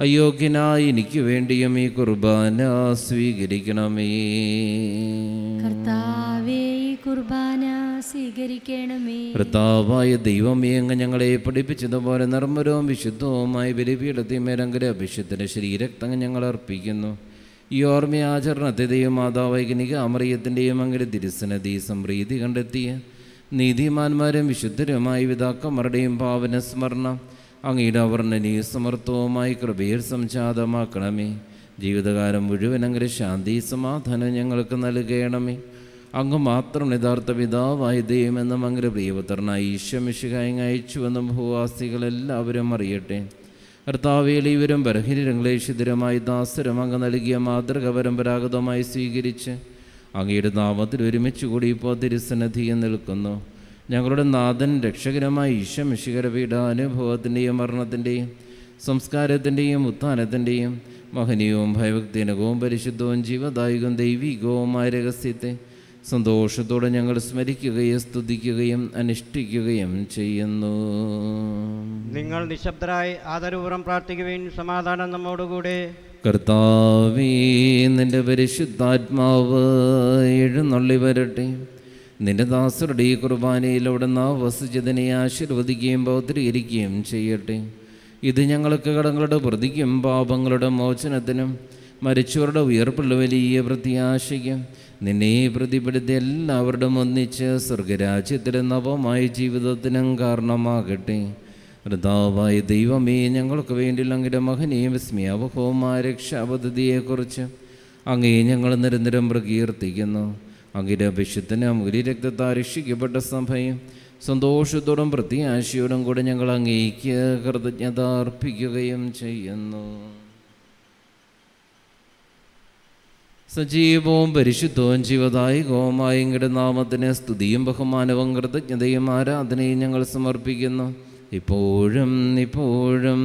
അയോഗ്യനായി എനിക്ക് വേണ്ടിയും ഈ കുർബാന സ്വീകരിക്കണമേ കർത്താവേ കുർബാന സ്വീകരിക്കണമേ കർത്താവായ ദൈവമേ അങ്ങ് ഞങ്ങളെ പഠിപ്പിച്ചതുപോലെ നിർമ്മലവും വിശുദ്ധവുമായി ബലിപീഠത്തിമേലങ്കര അഭിഷത്തിന് ശരീരക്തങ്ങ് ഞങ്ങൾ അർപ്പിക്കുന്നു ഈ ഓർമ്മയാചരണത്തെ മാതാവൈകനിക അമറിയത്തിൻ്റെയും അങ്ങനെ തിരുസനതി സംപ്രീതി കണ്ടെത്തിയ നീതിമാന്മാരും വിശുദ്ധരുമായി പിതാക്കന്മാരുടെയും പാവന സ്മരണം അങ്ങയുടെ അവർണ്ണനീയ സമർത്ഥവുമായി കൃപയിൽ സംജാതമാക്കണമേ ജീവിതകാലം മുഴുവൻ അങ്ങനെ ശാന്തി സമാധാനം ഞങ്ങൾക്ക് നൽകണമേ അങ്ങ് മാത്രം യഥാർത്ഥ പിതാവായി ദൈവമെന്നും അങ്ങനെ പ്രിയപുത്രനായി ഈശ്വമിഷികായങ്ങ് അയച്ചുവെന്നും ഭൂവാസികളെല്ലാവരും അറിയട്ടെ കർത്താവേലീവരും ബർഹിരങ്ങളെ ദാസരം അങ്ങ് നൽകിയ മാതൃക പരമ്പരാഗതമായി സ്വീകരിച്ച് അങ്ങയുടെ നാമത്തിൽ ഒരുമിച്ച് കൂടി ഇപ്പോൾ തിരുസന്നധിയെ നിൽക്കുന്നു ഞങ്ങളുടെ നാഥൻ രക്ഷകരമായ ഈശമിശികരപീഠ അനുഭവത്തിൻ്റെയും മരണത്തിൻ്റെയും സംസ്കാരത്തിൻ്റെയും ഉത്ഥാനത്തിൻ്റെയും മഹനീയവും ഭയഭക്തിനകവും പരിശുദ്ധവും ജീവദായകവും ദൈവികവുമായ രഹസ്യത്തെ സന്തോഷത്തോടെ ഞങ്ങൾ സ്മരിക്കുകയും സ്തുതിക്കുകയും അനുഷ്ഠിക്കുകയും ചെയ്യുന്നു നിങ്ങൾ നിശബ്ദരായി ആദരപൂർവ്വം പ്രാർത്ഥിക്കുകയും സമാധാനം നമ്മോടുകൂടെ കർത്താവേ നിന്റെ പരിശുദ്ധാത്മാവ് എഴുന്നള്ളി വരട്ടെ നിന്റെ ദാസരുടെ ഈ കുർബാനയിൽ അവിടുന്ന് വസിച്ചതിനെ ആശീർവദിക്കുകയും പൗത്രീകരിക്കുകയും ചെയ്യട്ടെ ഇത് ഞങ്ങൾക്ക് കടങ്ങളുടെ പ്രതിക്കും പാപങ്ങളുടെ മോചനത്തിനും മരിച്ചവരുടെ ഉയർപ്പുള്ള വലിയ പ്രത്യാശയ്ക്കും നിന്നെ ഈ പ്രതിഫലിത എല്ലാവരുടെയും ഒന്നിച്ച് സ്വർഗരാജ്യത്തിലെ നവമായ ജീവിതത്തിനും കാരണമാകട്ടെ കർത്താവായ ദൈവമേ ഞങ്ങൾക്ക് വേണ്ടി അങ്ങയുടെ മഹനീയം വിസ്മയാവഹവുമായ രക്ഷാപദ്ധതിയെക്കുറിച്ച് അങ്ങേ ഞങ്ങൾ നിരന്തരം പ്രകീർത്തിക്കുന്നു അങ്ങയുടെ അഭിഷത്തിനും ഗുരിരക്തത്താൽ രക്ഷിക്കപ്പെട്ട സഭയും സന്തോഷത്തോടും പ്രത്യാശയോടും കൂടെ ഞങ്ങൾ അങ്ങേക്ക് കൃതജ്ഞത അർപ്പിക്കുകയും ചെയ്യുന്നു സജീവവും പരിശുദ്ധവും ജീവതായി ഗോമായും നാമത്തിന് സ്തുതിയും ബഹുമാനവും കൃതജ്ഞതയും ആരാധനയും ഞങ്ങൾ സമർപ്പിക്കുന്നു ഇപ്പോഴും ഇപ്പോഴും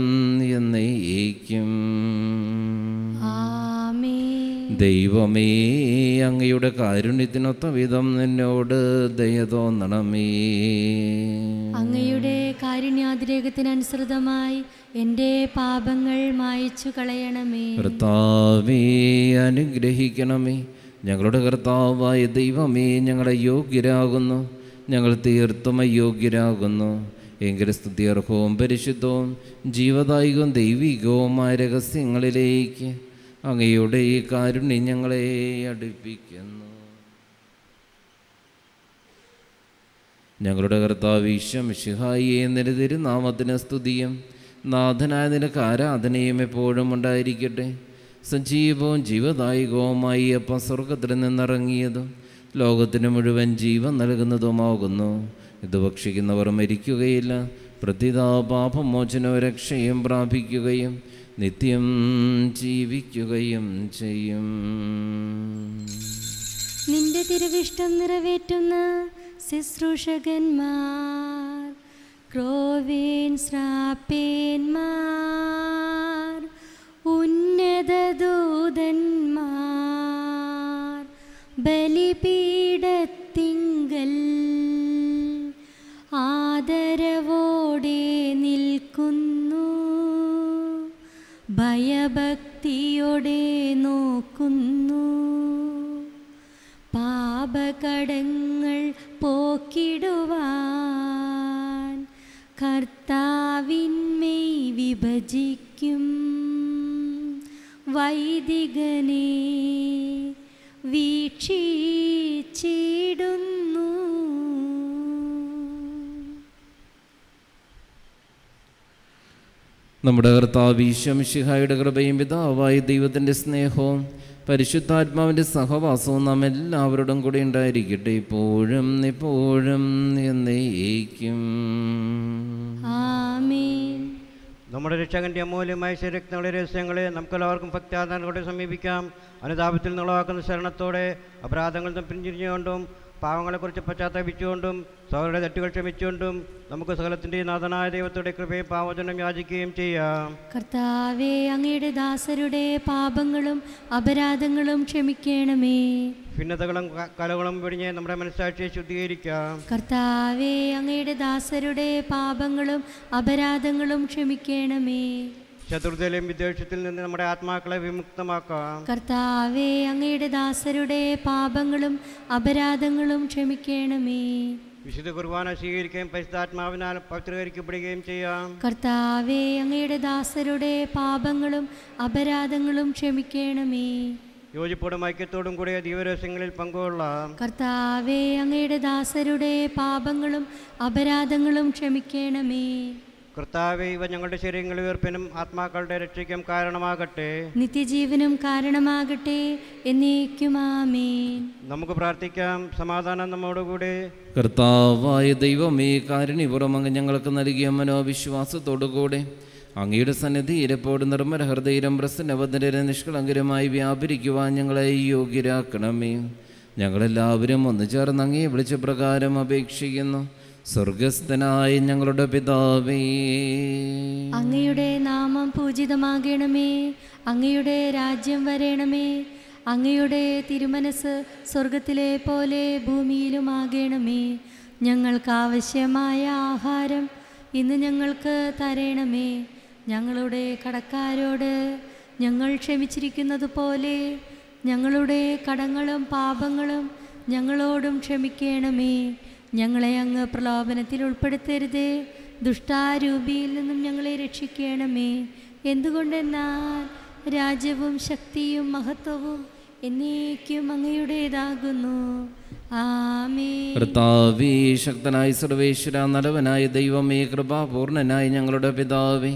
എന്നേക്കും ദൈവമേ അങ്ങയുടെ കാരുണ്യത്തിനൊത്ത വിധം നിന്നോട് ദയ തോന്നണമേ അങ്ങയുടെ കാരുണ്യാതിരേഖത്തിനനുസൃതമായി എന്റെ പാപങ്ങൾ മായച്ചു കളയണമേ കർത്താവേ അനുഗ്രഹിക്കണമേ ഞങ്ങളുടെ കർത്താവായ ദൈവമേ ഞങ്ങളെ യോഗ്യരാകുന്നു ഞങ്ങൾ തീർത്തും അയോഗ്യരാകുന്നു എങ്കിലും സ്തുതിയർഹവും പരിശുദ്ധവും ജീവദായികവും ദൈവികവുമായ രഹസ്യങ്ങളിലേക്ക് അങ്ങയുടെ ഈ കാരുണ്യം ഞങ്ങളെ അടുപ്പിക്കുന്നു ഞങ്ങളുടെ കർത്താവ് ഈശ്വം ഷിഹായിയെ നിരതിരുനാമത്തിന് സ്തുതിയും നാഥനായ നിനക്ക് ആരാധനയും എപ്പോഴും ഉണ്ടായിരിക്കട്ടെ സജീവവും ജീവദായികവുമായി അപ്പം സ്വർഗത്തിൽ നിന്നിറങ്ങിയതും ലോകത്തിന് മുഴുവൻ ജീവൻ നൽകുന്നതുമാകുന്നു ഇത് ഭക്ഷിക്കുന്നവർ മരിക്കുകയില്ല പ്രതിതാപാപമോചനോ രക്ഷയും പ്രാപിക്കുകയും നിത്യം ജീവിക്കുകയും ചെയ്യും നിന്റെ തിരുവിഷ്ടം നിറവേറ്റുന്ന ശുശ്രൂഷകന്മാർ ക്രോവേൻ ശ്രാപ്പേന്മാർ ഉന്നത ദൂതന്മാർ ബലിപീഠത്തിങ്കൽ ആദരവോടെ നിൽക്കുന്നു ഭയഭക്തിയോടെ നോക്കുന്നു പാപകടങ്ങൾ പോക്കിടുവാൻ കർത്താവിന്മേ വിഭജിക്കും വൈദികനെ വീക്ഷിച്ചിടുന്നു നമ്മുടെ കർത്താവ് ഈശ്വം ശിഹായുടെ കൃപയും പിതാവായി ദൈവത്തിൻ്റെ സ്നേഹവും പരിശുദ്ധാത്മാവിൻ്റെ സഹവാസവും നാം എല്ലാവരോടും കൂടി ഉണ്ടായിരിക്കട്ടെ ഇപ്പോഴും ഇപ്പോഴും എന്നേക്കും നമ്മുടെ രക്ഷകന്റെ അമൂല്യമായ ശരീരത്തിനുള്ള രഹസ്യങ്ങളെ എല്ലാവർക്കും ഭക്താധാരണയോടെ സമീപിക്കാം അനുതാപത്തിൽ നിളവാക്കുന്ന ശരണത്തോടെ അപരാധങ്ങൾ പിന്തിരിഞ്ഞുകൊണ്ടും പാവങ്ങളെക്കുറിച്ച് പശ്ചാത്തലപിച്ചുകൊണ്ടും സഹോദരരെ തെറ്റുകൾ ക്ഷമിച്ചുകൊണ്ടും നമുക്ക് സകലത്തിൻ്റെ നാഥനായ ദൈവത്തോടെ കൃപയും പാവചനം യാചിക്കുകയും ചെയ്യാം കർത്താവെ അങ്ങയുടെ ദാസരുടെ പാപങ്ങളും അപരാധങ്ങളും ക്ഷമിക്കണമേ ഭിന്നതകളും കലകളും പിടിഞ്ഞ് നമ്മുടെ മനസ്സാക്ഷിയെ ശുദ്ധീകരിക്കാം കർത്താവെ അങ്ങയുടെ ദാസരുടെ പാപങ്ങളും അപരാധങ്ങളും ക്ഷമിക്കണമേ ശത്രുതയിലെയും വിദ്വേഷത്തിൽ നിന്ന് നമ്മുടെ ആത്മാക്കളെ വിമുക്തമാക്കാം കർത്താവേ അങ്ങയുടെ ദാസരുടെ പാപങ്ങളും അപരാധങ്ങളും ക്ഷമിക്കണമേ വിശുദ്ധ കുർബാന സ്വീകരിക്കുകയും പരിശുദ്ധാത്മാവിനാൽ പത്രീകരിക്കപ്പെടുകയും ചെയ്യാം കർത്താവേ അങ്ങയുടെ ദാസരുടെ പാപങ്ങളും അപരാധങ്ങളും ക്ഷമിക്കണമേ യോജിപ്പോടും ഐക്യത്തോടും കൂടിയ ദീവരസങ്ങളിൽ പങ്കുകൊള്ളാം കർത്താവേ അങ്ങയുടെ ദാസരുടെ പാപങ്ങളും അപരാധങ്ങളും ക്ഷമിക്കണമേ കർത്താവ് ഇവ ഞങ്ങളുടെ ശരീരങ്ങളെ ഉയർപ്പിനും ആത്മാക്കളുടെ രക്ഷയ്ക്കും കാരണമാകട്ടെ നിത്യജീവനും കാരണമാകട്ടെ എന്നേക്കുമാമേ നമുക്ക് പ്രാർത്ഥിക്കാം സമാധാനം നമ്മോടുകൂടെ കർത്താവായ ദൈവമേ കാരുണ്യപുറമങ്ങ് ഞങ്ങൾക്ക് നൽകിയ മനോവിശ്വാസത്തോടുകൂടെ അങ്ങയുടെ സന്നിധിയിൽ ഇരപ്പോട് നിർമ്മല ഹൃദയരും പ്രസന്നവതരരെ നിഷ്കളങ്കരമായി വ്യാപരിക്കുവാൻ ഞങ്ങളെ യോഗ്യരാക്കണമേ ഞങ്ങളെല്ലാവരും ഒന്നു ചേർന്ന് അങ്ങേ വിളിച്ച പ്രകാരം അപേക്ഷിക്കുന്നു സ്വർഗസ്ഥനായി ഞങ്ങളുടെ പിതാവേ അങ്ങയുടെ നാമം പൂജിതമാകണമേ അങ്ങയുടെ രാജ്യം വരേണമേ അങ്ങയുടെ തിരുമനസ് സ്വർഗത്തിലെ പോലെ ഭൂമിയിലുമാകണമേ ഞങ്ങൾക്ക് ആവശ്യമായ ആഹാരം ഇന്ന് ഞങ്ങൾക്ക് തരേണമേ ഞങ്ങളുടെ കടക്കാരോട് ഞങ്ങൾ ക്ഷമിച്ചിരിക്കുന്നത് പോലെ ഞങ്ങളുടെ കടങ്ങളും പാപങ്ങളും ഞങ്ങളോടും ക്ഷമിക്കണമേ ഞങ്ങളെ അങ്ങ് പ്രലോഭനത്തിൽ ഉൾപ്പെടുത്തരുതേ ദുഷ്ടാരൂപിയിൽ നിന്നും ഞങ്ങളെ രക്ഷിക്കണമേ എന്തുകൊണ്ടെന്നാൽ രാജ്യവും ശക്തിയും മഹത്വവും എന്നേക്കും അങ്ങയുടേതാകുന്നു കർത്താവേ ശക്തനായ സർവേശ്വര നലവനായ ദൈവമേ കൃപാപൂർണനായ ഞങ്ങളുടെ പിതാവേ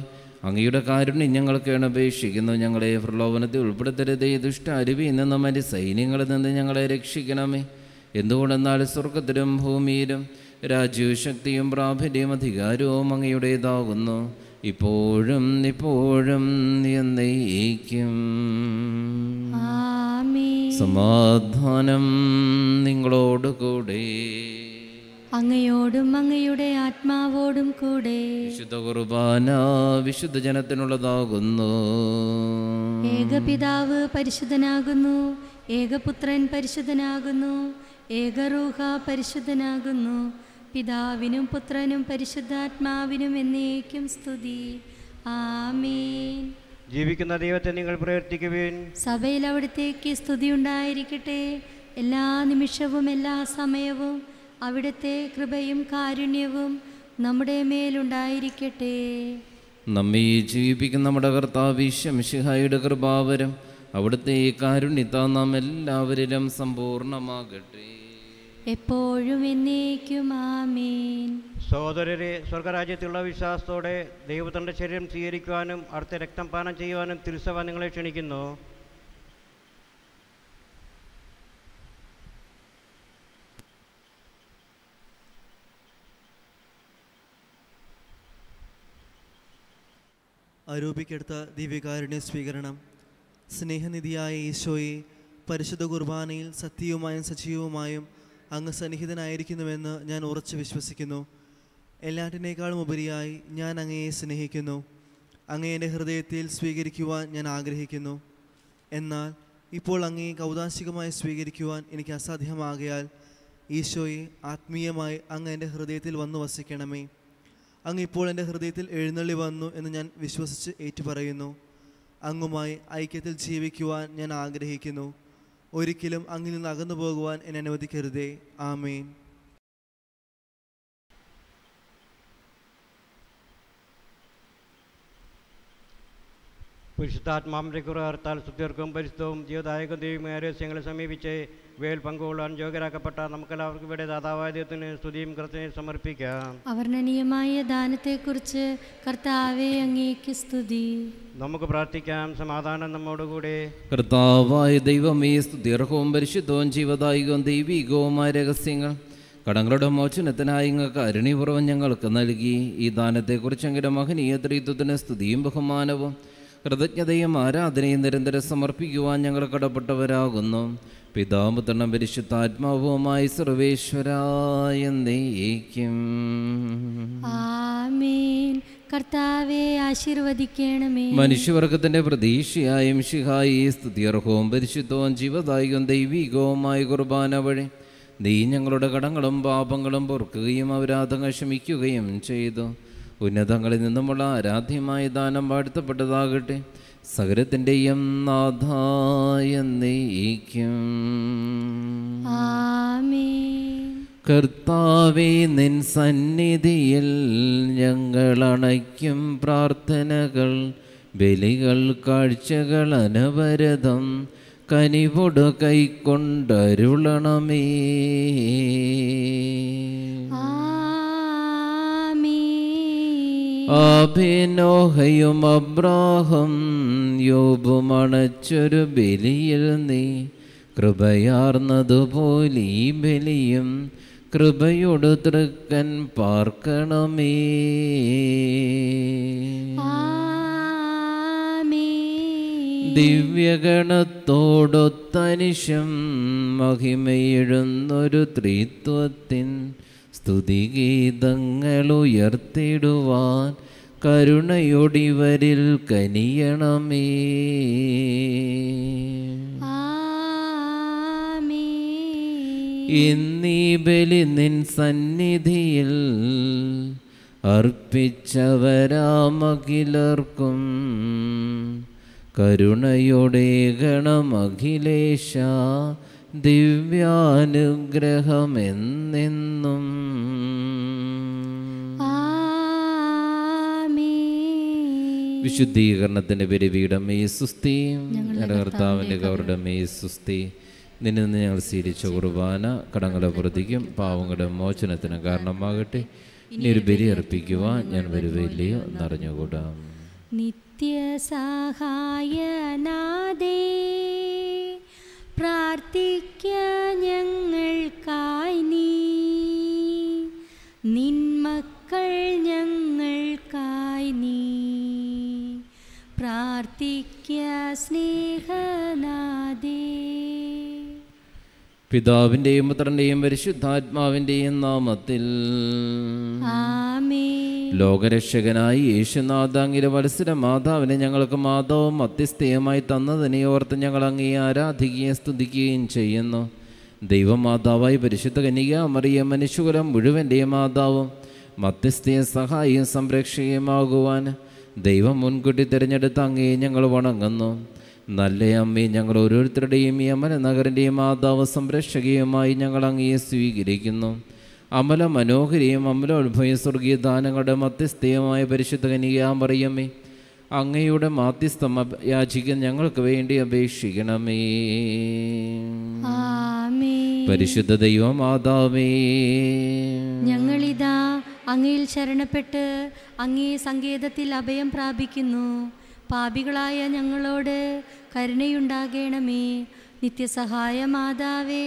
അങ്ങയുടെ കാരുണ്യം ഞങ്ങൾക്കാണ് അപേക്ഷിക്കുന്നു ഞങ്ങളെ പ്രലോഭനത്തിൽ ഉൾപ്പെടുത്തരുതേ ദുഷ്ട അരുവിയിൽ നിന്നും മറ്റ് സൈന്യങ്ങളിൽ നിന്ന് ഞങ്ങളെ രക്ഷിക്കണമേ എന്തുകൊണ്ടെന്നാൽ സ്വർഗത്തിലും ഭൂമിയിലും രാജ്യവും ശക്തിയും പ്രാബല്യം അധികാരവും അങ്ങയുടേതാകുന്നു ഇപ്പോഴും ഇപ്പോഴും എന്നേക്കും സമാധാനം നിങ്ങളോട് കൂടെ അങ്ങയോടും അങ്ങയുടെ ആത്മാവോടും കൂടെ വിശുദ്ധ കുർബാന വിശുദ്ധ ജനത്തിനുള്ളതാകുന്നു ഏകപിതാവ് പരിശുദ്ധനാകുന്നു ഏകപുത്രൻ പരിശുദ്ധനാകുന്നു ഏകറൂഹ പരിശുദ്ധനാകുന്നു പിതാവിനും പുത്രനും പരിശുദ്ധാത്മാവിനും എന്നേക്കും സ്തുതി ആമീൻ ജീവിക്കുന്ന ദൈവത്തെ നിങ്ങൾ പ്രവർത്തിക്കുവീൻ സഭയിൽ അവിടത്തേക്ക് സ്തുതി ഉണ്ടായിരിക്കട്ടെ എല്ലാ നിമിഷവും എല്ലാ സമയവും അവിടുത്തെ കൃപയും കാരുണ്യവും നമ്മുടെ മേലുണ്ടായിരിക്കട്ടെ നമ്മെ ജീവിപ്പിക്കുന്ന നമ്മുടെ കർത്താവിശ്വമിഷിഹായുടെ കൃപാവരം അവിടുത്തെ ഈ കാരുണ്യത്താ നാം എല്ലാവരിലും സമ്പൂർണ്ണമാകട്ടെ എപ്പോഴും എന്നേക്കും ആമേൻ സഹോദരരെ സ്വർഗരാജ്യത്തിലുള്ള വിശ്വാസത്തോടെ ദൈവത്തിൻ്റെ ശരീരം സ്വീകരിക്കുവാനും അടുത്ത രക്തം പാനം ചെയ്യുവാനും തിരുസഭ നിങ്ങളെ ക്ഷണിക്കുന്നു ആരോപിക്കെടുത്ത ദിവ്യകാരുണ്യ സ്വീകരണം സ്നേഹനിധിയായ ഈശോയെ പരിശുദ്ധ കുർബാനയിൽ സത്യവുമായും സജീവവുമായും അങ്ങ് സന്നിഹിതനായിരിക്കുന്നുവെന്ന് ഞാൻ ഉറച്ചു വിശ്വസിക്കുന്നു എല്ലാറ്റിനേക്കാളും ഉപരിയായി ഞാൻ അങ്ങയെ സ്നേഹിക്കുന്നു അങ്ങേ ഹൃദയത്തിൽ സ്വീകരിക്കുവാൻ ഞാൻ ആഗ്രഹിക്കുന്നു എന്നാൽ ഇപ്പോൾ അങ്ങയെ കൗതാശികമായി സ്വീകരിക്കുവാൻ എനിക്ക് അസാധ്യമാകയാൽ ഈശോയെ ആത്മീയമായി അങ്ങ് എൻ്റെ ഹൃദയത്തിൽ വന്നു വസിക്കണമേ അങ്ങ് ഇപ്പോൾ എൻ്റെ ഹൃദയത്തിൽ എഴുന്നള്ളി വന്നു എന്ന് ഞാൻ വിശ്വസിച്ച് ഏറ്റുപറയുന്നു അങ്ങുമായി ഐക്യത്തിൽ ജീവിക്കുവാൻ ഞാൻ ആഗ്രഹിക്കുന്നു ഒരിക്കലും അങ്ങിൽ നിന്ന് അകന്നു പോകുവാൻ എന്നെ അനുവദിക്കരുതേ ആമേൻ പരിശുദ്ധാത്മാവിൻ്റെ കുറവർത്താൽ സുദീർഘവും പരിസ്ഥവും ജീവദായകം ദൈവമായ രഹസ്യങ്ങളെ സമീപിച്ച് വേൽ പങ്കുകൊള്ളാൻ യോഗ്യരാക്കപ്പെട്ട നമുക്കെല്ലാവർക്കും ഇവിടെ ദാതാവായ ദൈവത്തിന് സ്തുതിയും കർത്തനെയും സമർപ്പിക്കാം അവർണനീയമായ ദാനത്തെക്കുറിച്ച് കർത്താവേ അങ്ങേക്ക് സ്തുതി നമുക്ക് പ്രാർത്ഥിക്കാം സമാധാനം നമ്മോടുകൂടെ കർത്താവായ ദൈവമേ സ്തുതിർഹവും പരിശുദ്ധവും ജീവദായികവും ദൈവികവുമായ രഹസ്യങ്ങൾ കടങ്ങളുടെ മോചനത്തിനായി നിങ്ങൾക്ക് അരുണിപൂർവ്വം ഞങ്ങൾക്ക് നൽകി ഈ ദാനത്തെക്കുറിച്ചെങ്കിലും മഹനീയ ത്രീത്വത്തിന് സ്തുതിയും ബഹുമാനവും കൃതജ്ഞതയും ആരാധനയും നിരന്തരം സമർപ്പിക്കുവാൻ ഞങ്ങൾ കടപ്പെട്ടവരാകുന്നു പിതാപുത്രണം പരിശുദ്ധാത്മാവുമായി സർവേശ്വരായ നീക്കും ആശീർവദിക്കണമേ മനുഷ്യവർഗത്തിന്റെ പ്രതീക്ഷയായും ശിഹായി സ്തുതിയർഹവും പരിശുദ്ധവും ജീവദായികവും ദൈവികവുമായ കുർബാന വഴി നീ ഞങ്ങളുടെ കടങ്ങളും പാപങ്ങളും പൊറുക്കുകയും അവരാധങ്ങൾ ക്ഷമിക്കുകയും ചെയ്തു ഉന്നതങ്ങളിൽ നിന്നുമുള്ള ആരാധ്യമായ ദാനം വാഴ്ത്തപ്പെട്ടതാകട്ടെ സകലത്തിൻ്റെയും നാഥായ നീക്കും കർത്താവെ നിൻ സന്നിധിയിൽ അണയ്ക്കും പ്രാർത്ഥനകൾ ബലികൾ കാഴ്ചകൾ അനവരതം കനിവൊടു കൈക്കൊണ്ടരുളണമേ അഭിനോഹയും അബ്രാഹം യോബുമണച്ചൊരു ബലിയിൽ നീ കൃപയാർന്നതുപോലെ ഈ ബലിയും കൃപയോട് തൃക്കൻ പാർക്കണമേ ദിവ്യഗണത്തോടൊത്തനിശം മഹിമയിഴുന്നൊരു ത്രിത്വത്തിൻ സ്തുതിഗീതങ്ങളുയർത്തിടുവാൻ കരുണയൊടിവരിൽ കനിയണമേ എന്നീ ബലി നിൻ സന്നിധിയിൽ അർപ്പിച്ചവരാമഖിലർക്കും കരുണയുടെ ഗണമഖിലേശ ദിവ്യാനുഗ്രഹമെന്നെന്നും വിശുദ്ധീകരണത്തിൻ്റെ പെരുവിയുടെ മേ സുസ്തി ഞങ്ങളുടെ കർത്താവിൻ്റെ കവരുടെ മേ സുസ്തി നിന്നു നിന്ന് ഞങ്ങൾ സ്വീകരിച്ച കുർബാന കടങ്ങളെ പ്രതിക്കും പാവങ്ങളുടെ മോചനത്തിന് കാരണമാകട്ടെ ഇനി ഒരു ബലി അർപ്പിക്കുവാൻ ഞാൻ വരുവല്ലയോ എന്നറിഞ്ഞുകൂടാം നിത്യസഹായനാദേ പ്രാർത്ഥിക്ക ഞങ്ങൾക്കായി നീ നിന്മക്കൾ ഞങ്ങൾക്കായി നീ പ്രാർത്ഥിക്ക സ്നേഹനാദേ പിതാവിൻ്റെയും പുത്രൻ്റെയും പരിശുദ്ധാത്മാവിൻ്റെയും നാമത്തിൽ ആ ലോകരക്ഷകനായി യേശുനാഥാങ്ങിലെ വത്സര മാതാവിനെ ഞങ്ങൾക്ക് മാതാവും മധ്യസ്ഥയുമായി തന്നതിനെ ഓർത്ത് ഞങ്ങൾ അങ്ങയെ ആരാധിക്കുകയും സ്തുതിക്കുകയും ചെയ്യുന്നു ദൈവമാതാവായി പരിശുദ്ധ കനിക മറിയ മനുഷ്യകുലം മുഴുവൻ്റെ മാതാവും മധ്യസ്ഥയെ സഹായിയും സംരക്ഷകയുമാകുവാൻ ദൈവം മുൻകൂട്ടി തിരഞ്ഞെടുത്ത അങ്ങേ ഞങ്ങൾ വണങ്ങുന്നു നല്ല അമ്മയും ഞങ്ങൾ ഓരോരുത്തരുടെയും യമന നഗറിൻ്റെയും മാതാവ് സംരക്ഷകയുമായി ഞങ്ങൾ അങ്ങയെ സ്വീകരിക്കുന്നു അമല മനോഹരിയും അമല ഉത്ഭയ സ്വർഗീയ ദാനങ്ങളുടെ മധ്യസ്ഥയുമായ പരിശുദ്ധ കനികാമ്പറിയമ്മേ അങ്ങയുടെ മാധ്യസ്ഥം യാചിക്കാൻ ഞങ്ങൾക്ക് വേണ്ടി അപേക്ഷിക്കണമേ പരിശുദ്ധ മാതാവേ ഞങ്ങളിതാ അങ്ങയിൽ ശരണപ്പെട്ട് അങ്ങേ സങ്കേതത്തിൽ അഭയം പ്രാപിക്കുന്നു പാപികളായ ഞങ്ങളോട് കരുണയുണ്ടാകണമേ നിത്യസഹായ മാതാവേ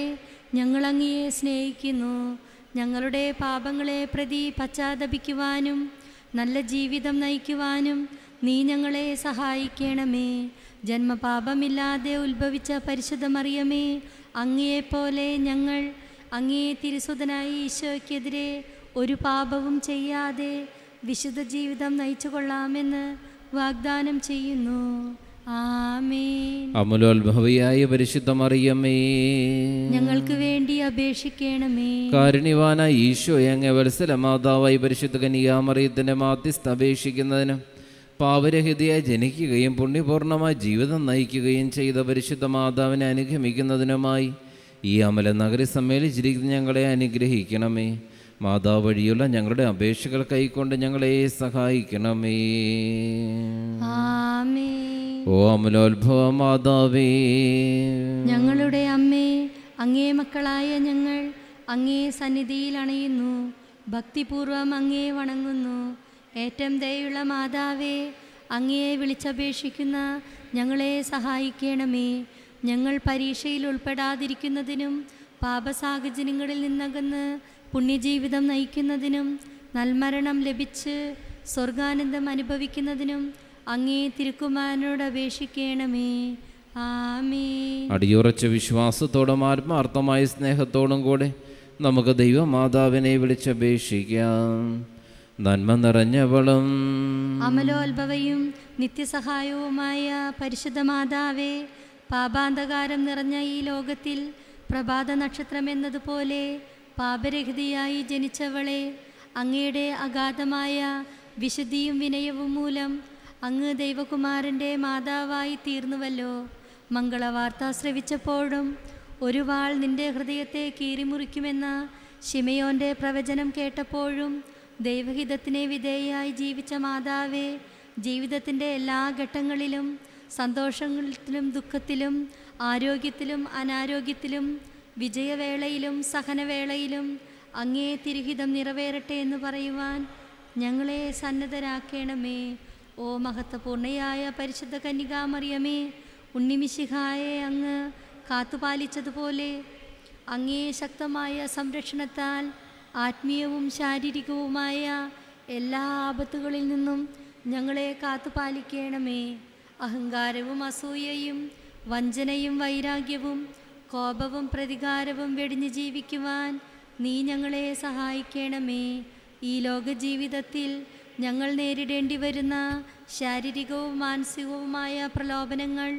ഞങ്ങളങ്ങയെ സ്നേഹിക്കുന്നു ഞങ്ങളുടെ പാപങ്ങളെ പ്രതി പശ്ചാത്തപിക്കുവാനും നല്ല ജീവിതം നയിക്കുവാനും നീ ഞങ്ങളെ സഹായിക്കണമേ ജന്മപാപമില്ലാതെ ഉത്ഭവിച്ച പരിശുദ്ധമറിയമേ അങ്ങയെപ്പോലെ ഞങ്ങൾ അങ്ങേ തിരുസുതനായി ഈശോയ്ക്കെതിരെ ഒരു പാപവും ചെയ്യാതെ വിശുദ്ധ ജീവിതം നയിച്ചു കൊള്ളാമെന്ന് വാഗ്ദാനം ചെയ്യുന്നു അമലോത്ഭവിയായ പരിശുദ്ധമറിയമേ ഞങ്ങൾക്ക് വേണ്ടി അപേക്ഷിക്കണമേ കാരുണ്യവാന ഈശോ അങ്ങ് വത്സല മാതാവായി പരിശുദ്ധ കനിയാമറിയത്തിന്റെ മാധ്യസ്ഥ അപേക്ഷിക്കുന്നതിനും പാവരഹിതയായി ജനിക്കുകയും പുണ്യപൂർണമായി ജീവിതം നയിക്കുകയും ചെയ്ത പരിശുദ്ധ മാതാവിനെ അനുഗമിക്കുന്നതിനുമായി ഈ അമല നഗരി സമ്മേളിച്ചിരിക്കുന്ന ഞങ്ങളെ അനുഗ്രഹിക്കണമേ മാതാവ് വഴിയുള്ള ഞങ്ങളുടെ അപേക്ഷകൾ കൈക്കൊണ്ട് ഞങ്ങളെ സഹായിക്കണമേ ഓ അമലോത്ഭവ മാതാവേ ഞങ്ങളുടെ അമ്മേ അങ്ങേ മക്കളായ ഞങ്ങൾ അങ്ങേ സന്നിധിയിൽ അണയുന്നു ഭക്തിപൂർവം അങ്ങേ വണങ്ങുന്നു ഏറ്റവും ദയുള്ള മാതാവേ അങ്ങയെ വിളിച്ചപേക്ഷിക്കുന്ന ഞങ്ങളെ സഹായിക്കണമേ ഞങ്ങൾ പരീക്ഷയിൽ ഉൾപ്പെടാതിരിക്കുന്നതിനും പാപസാഹചര്യങ്ങളിൽ നിന്നകന്ന് പുണ്യജീവിതം നയിക്കുന്നതിനും നൽമരണം ലഭിച്ച് സ്വർഗാനന്ദം അനുഭവിക്കുന്നതിനും അങ്ങേ തിരുക്കുമാരനോട് അപേക്ഷിക്കണമേ അടിയുറച്ച വിശ്വാസത്തോടും ആത്മാർത്ഥമായ സ്നേഹത്തോടും കൂടെ നമുക്ക് ദൈവമാതാവിനെ വിളിച്ചപേക്ഷിക്കാം നന്മ നിറഞ്ഞവളും അമലോത്ഭവയും നിത്യസഹായവുമായ പരിശുദ്ധ മാതാവേ പാപാന്ധകാരം നിറഞ്ഞ ഈ ലോകത്തിൽ പ്രഭാത നക്ഷത്രം എന്നതുപോലെ പാപരഹിതയായി ജനിച്ചവളെ അങ്ങയുടെ അഗാധമായ വിശുദ്ധിയും വിനയവും മൂലം അങ്ങ് ദൈവകുമാരൻ്റെ മാതാവായി തീർന്നുവല്ലോ മംഗളവാർത്ത ശ്രവിച്ചപ്പോഴും ഒരു വാൾ നിന്റെ ഹൃദയത്തെ കീറിമുറിക്കുമെന്ന ഷിമയോൻ്റെ പ്രവചനം കേട്ടപ്പോഴും ദൈവഹിതത്തിന് വിധേയായി ജീവിച്ച മാതാവെ ജീവിതത്തിൻ്റെ എല്ലാ ഘട്ടങ്ങളിലും സന്തോഷങ്ങളിലും ദുഃഖത്തിലും ആരോഗ്യത്തിലും അനാരോഗ്യത്തിലും വിജയവേളയിലും സഹനവേളയിലും അങ്ങേ തിരുഹിതം നിറവേറട്ടെ എന്ന് പറയുവാൻ ഞങ്ങളെ സന്നദ്ധരാക്കണമേ ഓ മഹത്വപൂർണയായ പരിശുദ്ധ കന്യകാമറിയമേ ഉണ്ണിമിശിഹായെ അങ്ങ് കാത്തുപാലിച്ചതുപോലെ അങ്ങേ ശക്തമായ സംരക്ഷണത്താൽ ആത്മീയവും ശാരീരികവുമായ എല്ലാ ആപത്തുകളിൽ നിന്നും ഞങ്ങളെ കാത്തുപാലിക്കണമേ അഹങ്കാരവും അസൂയയും വഞ്ചനയും വൈരാഗ്യവും കോപവും പ്രതികാരവും വെടിഞ്ഞ് ജീവിക്കുവാൻ നീ ഞങ്ങളെ സഹായിക്കണമേ ഈ ലോക ജീവിതത്തിൽ ഞങ്ങൾ നേരിടേണ്ടി വരുന്ന ശാരീരികവും മാനസികവുമായ പ്രലോഭനങ്ങൾ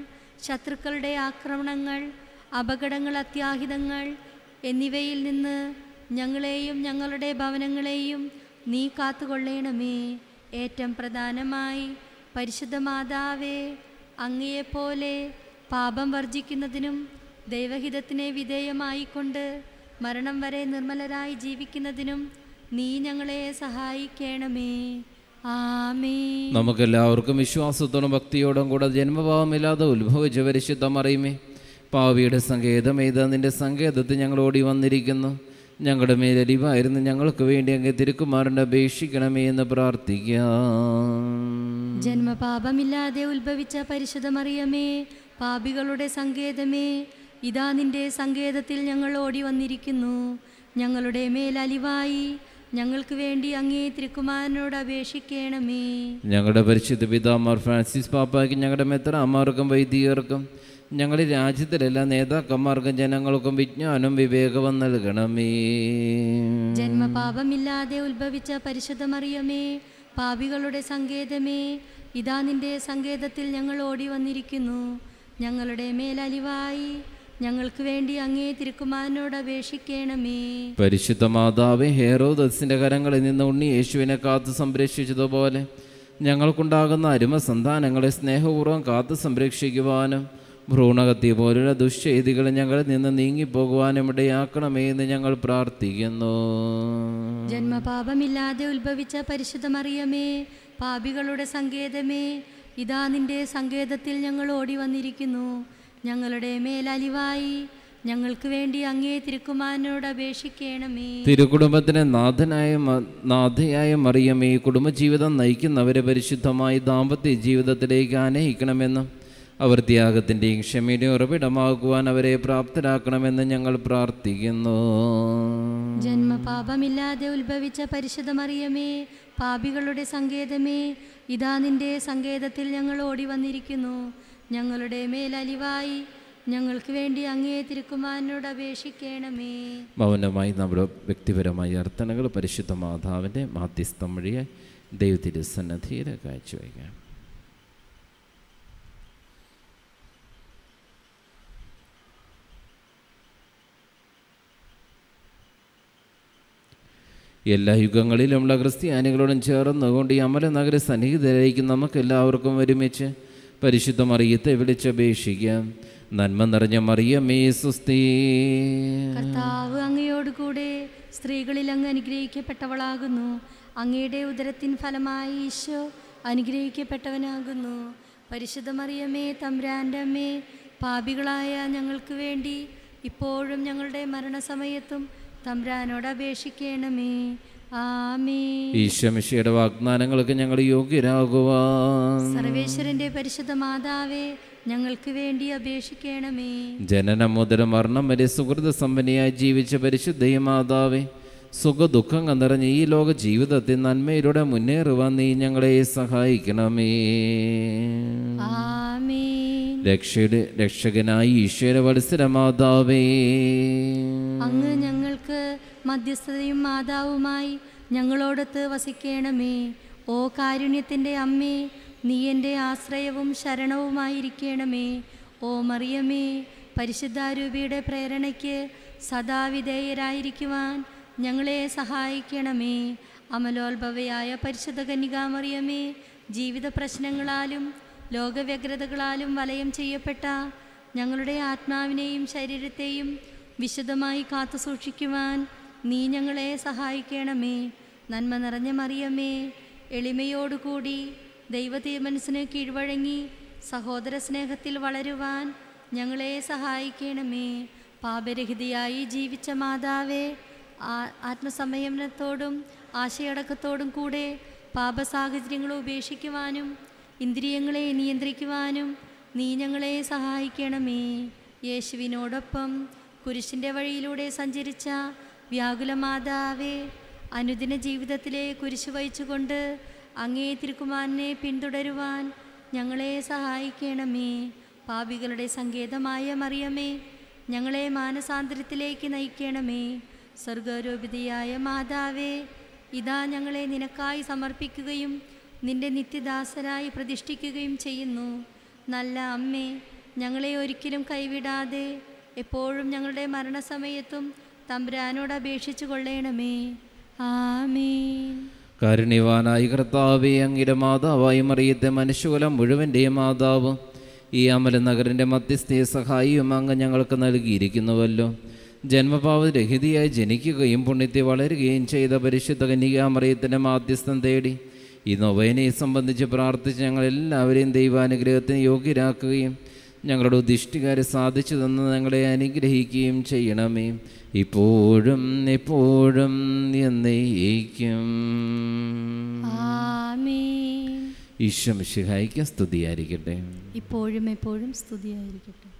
ശത്രുക്കളുടെ ആക്രമണങ്ങൾ അപകടങ്ങൾ അത്യാഹിതങ്ങൾ എന്നിവയിൽ നിന്ന് ഞങ്ങളെയും ഞങ്ങളുടെ ഭവനങ്ങളെയും നീ കാത്തുകൊള്ളണമേ ഏറ്റവും പ്രധാനമായി പരിശുദ്ധ മാതാവേ അങ്ങയെപ്പോലെ പാപം വർജിക്കുന്നതിനും ദൈവഹിതത്തിനെ വിധേയമായിക്കൊണ്ട് മരണം വരെ നിർമ്മലരായി ജീവിക്കുന്നതിനും നീ ഞങ്ങളെ സഹായിക്കണമേ നമുക്ക് എല്ലാവർക്കും വിശ്വാസത്തോടും ഭക്തിയോടും കൂടെ ജന്മഭാവമില്ലാതെ ഉത്ഭവിച്ച പരിശുദ്ധം അറിയുമേ പാവിയുടെ സങ്കേതം ഏത് നിന്റെ സങ്കേതത്തിൽ ഞങ്ങൾ ഓടി വന്നിരിക്കുന്നു ഞങ്ങളുടെ മേലരിവായിരുന്നു ഞങ്ങൾക്ക് വേണ്ടി അങ്ങ് തിരുക്കുമാരൻ്റെ അപേക്ഷിക്കണമേ എന്ന് പ്രാർത്ഥിക്കാം ജന്മപാപമില്ലാതെ ഉത്ഭവിച്ച പരിശുദ്ധമറിയമേ പാപികളുടെ സങ്കേതമേ ഇതാ നിന്റെ സങ്കേതത്തിൽ ഞങ്ങൾ ഓടി വന്നിരിക്കുന്നു ഞങ്ങളുടെ മേലലിവായി ഞങ്ങൾക്ക് വേണ്ടി അങ്ങേ തിരുക്കുമാരനോട് അപേക്ഷിക്കണമേ ഞങ്ങളുടെ പരിശുദ്ധ പിതാമാർ ഫ്രാൻസിസ് പാപ്പയ്ക്ക് ഞങ്ങളുടെ മെത്ര അമ്മാർക്കും വൈദികർക്കും ഞങ്ങളുടെ രാജ്യത്തിലെല്ലാ നേതാക്കന്മാർക്കും ജനങ്ങൾക്കും വിജ്ഞാനം വിവേകവും നൽകണമേ ജന്മപാപമില്ലാതെ ഉത്ഭവിച്ച പരിശുദ്ധമറിയമേ പാപികളുടെ സങ്കേതമേ ഇതാ നിന്റെ സങ്കേതത്തിൽ ഞങ്ങൾ ഓടി വന്നിരിക്കുന്നു ഞങ്ങളുടെ മേലലിവായി ഞങ്ങൾക്ക് വേണ്ടി അങ്ങേ തിരുക്കുമാരനോട് അപേക്ഷിക്കണമേ പരിശുദ്ധ മാതാവ് ഹേറോദസിന്റെ കരങ്ങളിൽ നിന്ന് ഉണ്ണി യേശുവിനെ കാത്തു സംരക്ഷിച്ചതുപോലെ ഞങ്ങൾക്കുണ്ടാകുന്ന അരുമ സന്താനങ്ങളെ സ്നേഹപൂർവ്വം കാത്തു സംരക്ഷിക്കുവാനും ഭ്രൂണകത്തി പോലുള്ള ദുശ്ചെയ്തികൾ ഞങ്ങളിൽ നിന്ന് നീങ്ങിപ്പോകുവാനും ഇടയാക്കണമേ എന്ന് ഞങ്ങൾ പ്രാർത്ഥിക്കുന്നു ജന്മപാപമില്ലാതെ ഉത്ഭവിച്ച പരിശുദ്ധമറിയമേ പാപികളുടെ സങ്കേതമേ ഇതാ നിന്റെ സങ്കേതത്തിൽ ഞങ്ങൾ ഓടി വന്നിരിക്കുന്നു ഞങ്ങളുടെ മേലലിവായി ഞങ്ങൾക്ക് വേണ്ടി അങ്ങേ തിരുക്കുമാരനോട് അപേക്ഷിക്കണമേ തിരുകുടുംബത്തിന് നാഥനായ നാഥയായ മറിയമേ കുടുംബജീവിതം നയിക്കുന്നവരെ പരിശുദ്ധമായി ദാമ്പത്യ ജീവിതത്തിലേക്ക് ആനയിക്കണമെന്നും അവർ ത്യാഗത്തിൻ്റെയും ക്ഷമയുടെയും ഉറവിടമാകുവാൻ അവരെ പ്രാപ്തരാക്കണമെന്ന് ഞങ്ങൾ പ്രാർത്ഥിക്കുന്നു ജന്മപാപമില്ലാതെ ഉത്ഭവിച്ച പരിശുദ്ധ മറിയമേ പാപികളുടെ സങ്കേതമേ ഇതാ നിന്റെ സങ്കേതത്തിൽ ഞങ്ങൾ ഓടി വന്നിരിക്കുന്നു ഞങ്ങളുടെ മേലലിവായി ഞങ്ങൾക്ക് വേണ്ടി അങ്ങേ തിരുക്കുമാരനോട് അപേക്ഷിക്കണമേ മൗനമായി നമ്മുടെ വ്യക്തിപരമായ അർത്ഥനകൾ പരിശുദ്ധ മാതാവിൻ്റെ മാധ്യസ്ഥം വഴിയായി ദൈവത്തിരുസന്നധിയിൽ കാഴ്ചവയ്ക്കാം എല്ലാ യുഗങ്ങളിലുമുള്ള ക്രിസ്ത്യാനികളോടും ചേർന്നുകൊണ്ട് ഈ അമല നഗര സന്നിഹിതരായിരിക്കും നമുക്ക് എല്ലാവർക്കും ഒരുമിച്ച് പരിശുദ്ധ മറിയത്തെ വിളിച്ചപേക്ഷിക്കാം നന്മ നിറഞ്ഞ മറിയമേ സുസ്ഥി കർത്താവ് അങ്ങയോട് കൂടെ സ്ത്രീകളിൽ അങ്ങ് അനുഗ്രഹിക്കപ്പെട്ടവളാകുന്നു അങ്ങയുടെ ഉദരത്തിൻ ഫലമായി ഈശോ അനുഗ്രഹിക്കപ്പെട്ടവനാകുന്നു പരിശുദ്ധ മറിയമേ തമ്പ്രാൻ്റെ അമ്മേ പാപികളായ ഞങ്ങൾക്ക് വേണ്ടി ഇപ്പോഴും ഞങ്ങളുടെ മരണസമയത്തും തമ്പ്രാനോട് അപേക്ഷിക്കണമേ ഈശ്വമിശയുടെ വാഗ്ദാനങ്ങൾക്ക് ഞങ്ങൾ യോഗ്യരാകുവാൻ സർവേശ്വരന്റെ പരിശുദ്ധ മാതാവേ ഞങ്ങൾക്ക് വേണ്ടി അപേക്ഷിക്കണമേ ജനനം മുതൽ മരണം വരെ സുഹൃത സമ്പന്നയായി ജീവിച്ച പരിശുദ്ധ മാതാവേ സുഖ ദുഃഖങ്ങൾ നിറഞ്ഞ ഈ ലോക ജീവിതത്തിൽ നന്മയിലൂടെ മുന്നേറുവാൻ നീ ഞങ്ങളെ സഹായിക്കണമേ രക്ഷയുടെ രക്ഷകനായി ഈശ്വര വത്സര മാതാവേ അങ്ങ് ഞങ്ങൾക്ക് മധ്യസ്ഥതയും മാതാവുമായി ഞങ്ങളോടൊത്ത് വസിക്കണമേ ഓ കാരുണ്യത്തിൻ്റെ അമ്മേ നീ എൻ്റെ ആശ്രയവും ശരണവുമായിരിക്കണമേ ഓ മറിയമേ പരിശുദ്ധാരൂപിയുടെ പ്രേരണയ്ക്ക് സദാ ഞങ്ങളെ സഹായിക്കണമേ അമലോത്ഭവയായ പരിശുദ്ധ കന്യകാമറിയമേ ജീവിത പ്രശ്നങ്ങളാലും ലോകവ്യഗ്രതകളാലും വലയം ചെയ്യപ്പെട്ട ഞങ്ങളുടെ ആത്മാവിനെയും ശരീരത്തെയും വിശദമായി കാത്തുസൂക്ഷിക്കുവാൻ നീ ഞങ്ങളെ സഹായിക്കണമേ നന്മ നിറഞ്ഞ മറിയമേ എളിമയോടുകൂടി ദൈവതീമനസിന് കീഴ്വഴങ്ങി സഹോദര സ്നേഹത്തിൽ വളരുവാൻ ഞങ്ങളെ സഹായിക്കണമേ പാപരഹിതയായി ജീവിച്ച മാതാവേ ആത്മസംയമനത്തോടും ആശയടക്കത്തോടും കൂടെ പാപസാഹചര്യങ്ങളെ ഉപേക്ഷിക്കുവാനും ഇന്ദ്രിയങ്ങളെ നിയന്ത്രിക്കുവാനും നീ ഞങ്ങളെ സഹായിക്കണമേ യേശുവിനോടൊപ്പം കുരിശിൻ്റെ വഴിയിലൂടെ സഞ്ചരിച്ച വ്യാകുലമാതാവേ അനുദിന ജീവിതത്തിലെ കുരിശു വഹിച്ചുകൊണ്ട് അങ്ങേ തിരുക്കുമാനെ പിന്തുടരുവാൻ ഞങ്ങളെ സഹായിക്കണമേ പാപികളുടെ സങ്കേതമായ മറിയമേ ഞങ്ങളെ മാനസാന്തരത്തിലേക്ക് നയിക്കണമേ സ്വർഗരൂപിതയായ മാതാവേ ഇതാ ഞങ്ങളെ നിനക്കായി സമർപ്പിക്കുകയും നിന്റെ നിത്യദാസരായി പ്രതിഷ്ഠിക്കുകയും ചെയ്യുന്നു നല്ല അമ്മേ ഞങ്ങളെ ഒരിക്കലും കൈവിടാതെ എപ്പോഴും ഞങ്ങളുടെ മരണസമയത്തും തമ്പുരാനോട് അപേക്ഷിച്ചു കൊള്ളേണമേ ആമീൻ കാരുണ്യവാനായി കർത്താവെ അങ്ങയുടെ മാതാവായി മറിയത്തെ മനുഷ്യകുലം മുഴുവൻ്റെയും മാതാവ് ഈ അമല നഗറിൻ്റെ മധ്യസ്ഥയെ സഹായിയും അങ്ങ് ഞങ്ങൾക്ക് നൽകിയിരിക്കുന്നുവല്ലോ ജന്മഭാവരഹിതയായി ജനിക്കുകയും പുണ്യത്തെ വളരുകയും ചെയ്ത പരിശുദ്ധ കന്യക കന്യകാമറിയത്തിൻ്റെ മാധ്യസ്ഥം തേടി ഈ നൊവേനയെ സംബന്ധിച്ച് പ്രാർത്ഥിച്ച് ഞങ്ങളെല്ലാവരെയും ദൈവാനുഗ്രഹത്തിന് യോഗ്യരാക്കുകയും ഞങ്ങളുടെ ഉദ്ദിഷ്ടികാരെ സാധിച്ചു തന്ന് ഞങ്ങളെ അനുഗ്രഹിക്കുകയും ചെയ്യണമേ ഇപ്പോഴും ഇപ്പോഴും എന്നേക്കും ഈശ്വം ശിഹായിക്കും സ്തുതിയായിരിക്കട്ടെ ഇപ്പോഴും എപ്പോഴും സ്തുതിയായിരിക്കട്ടെ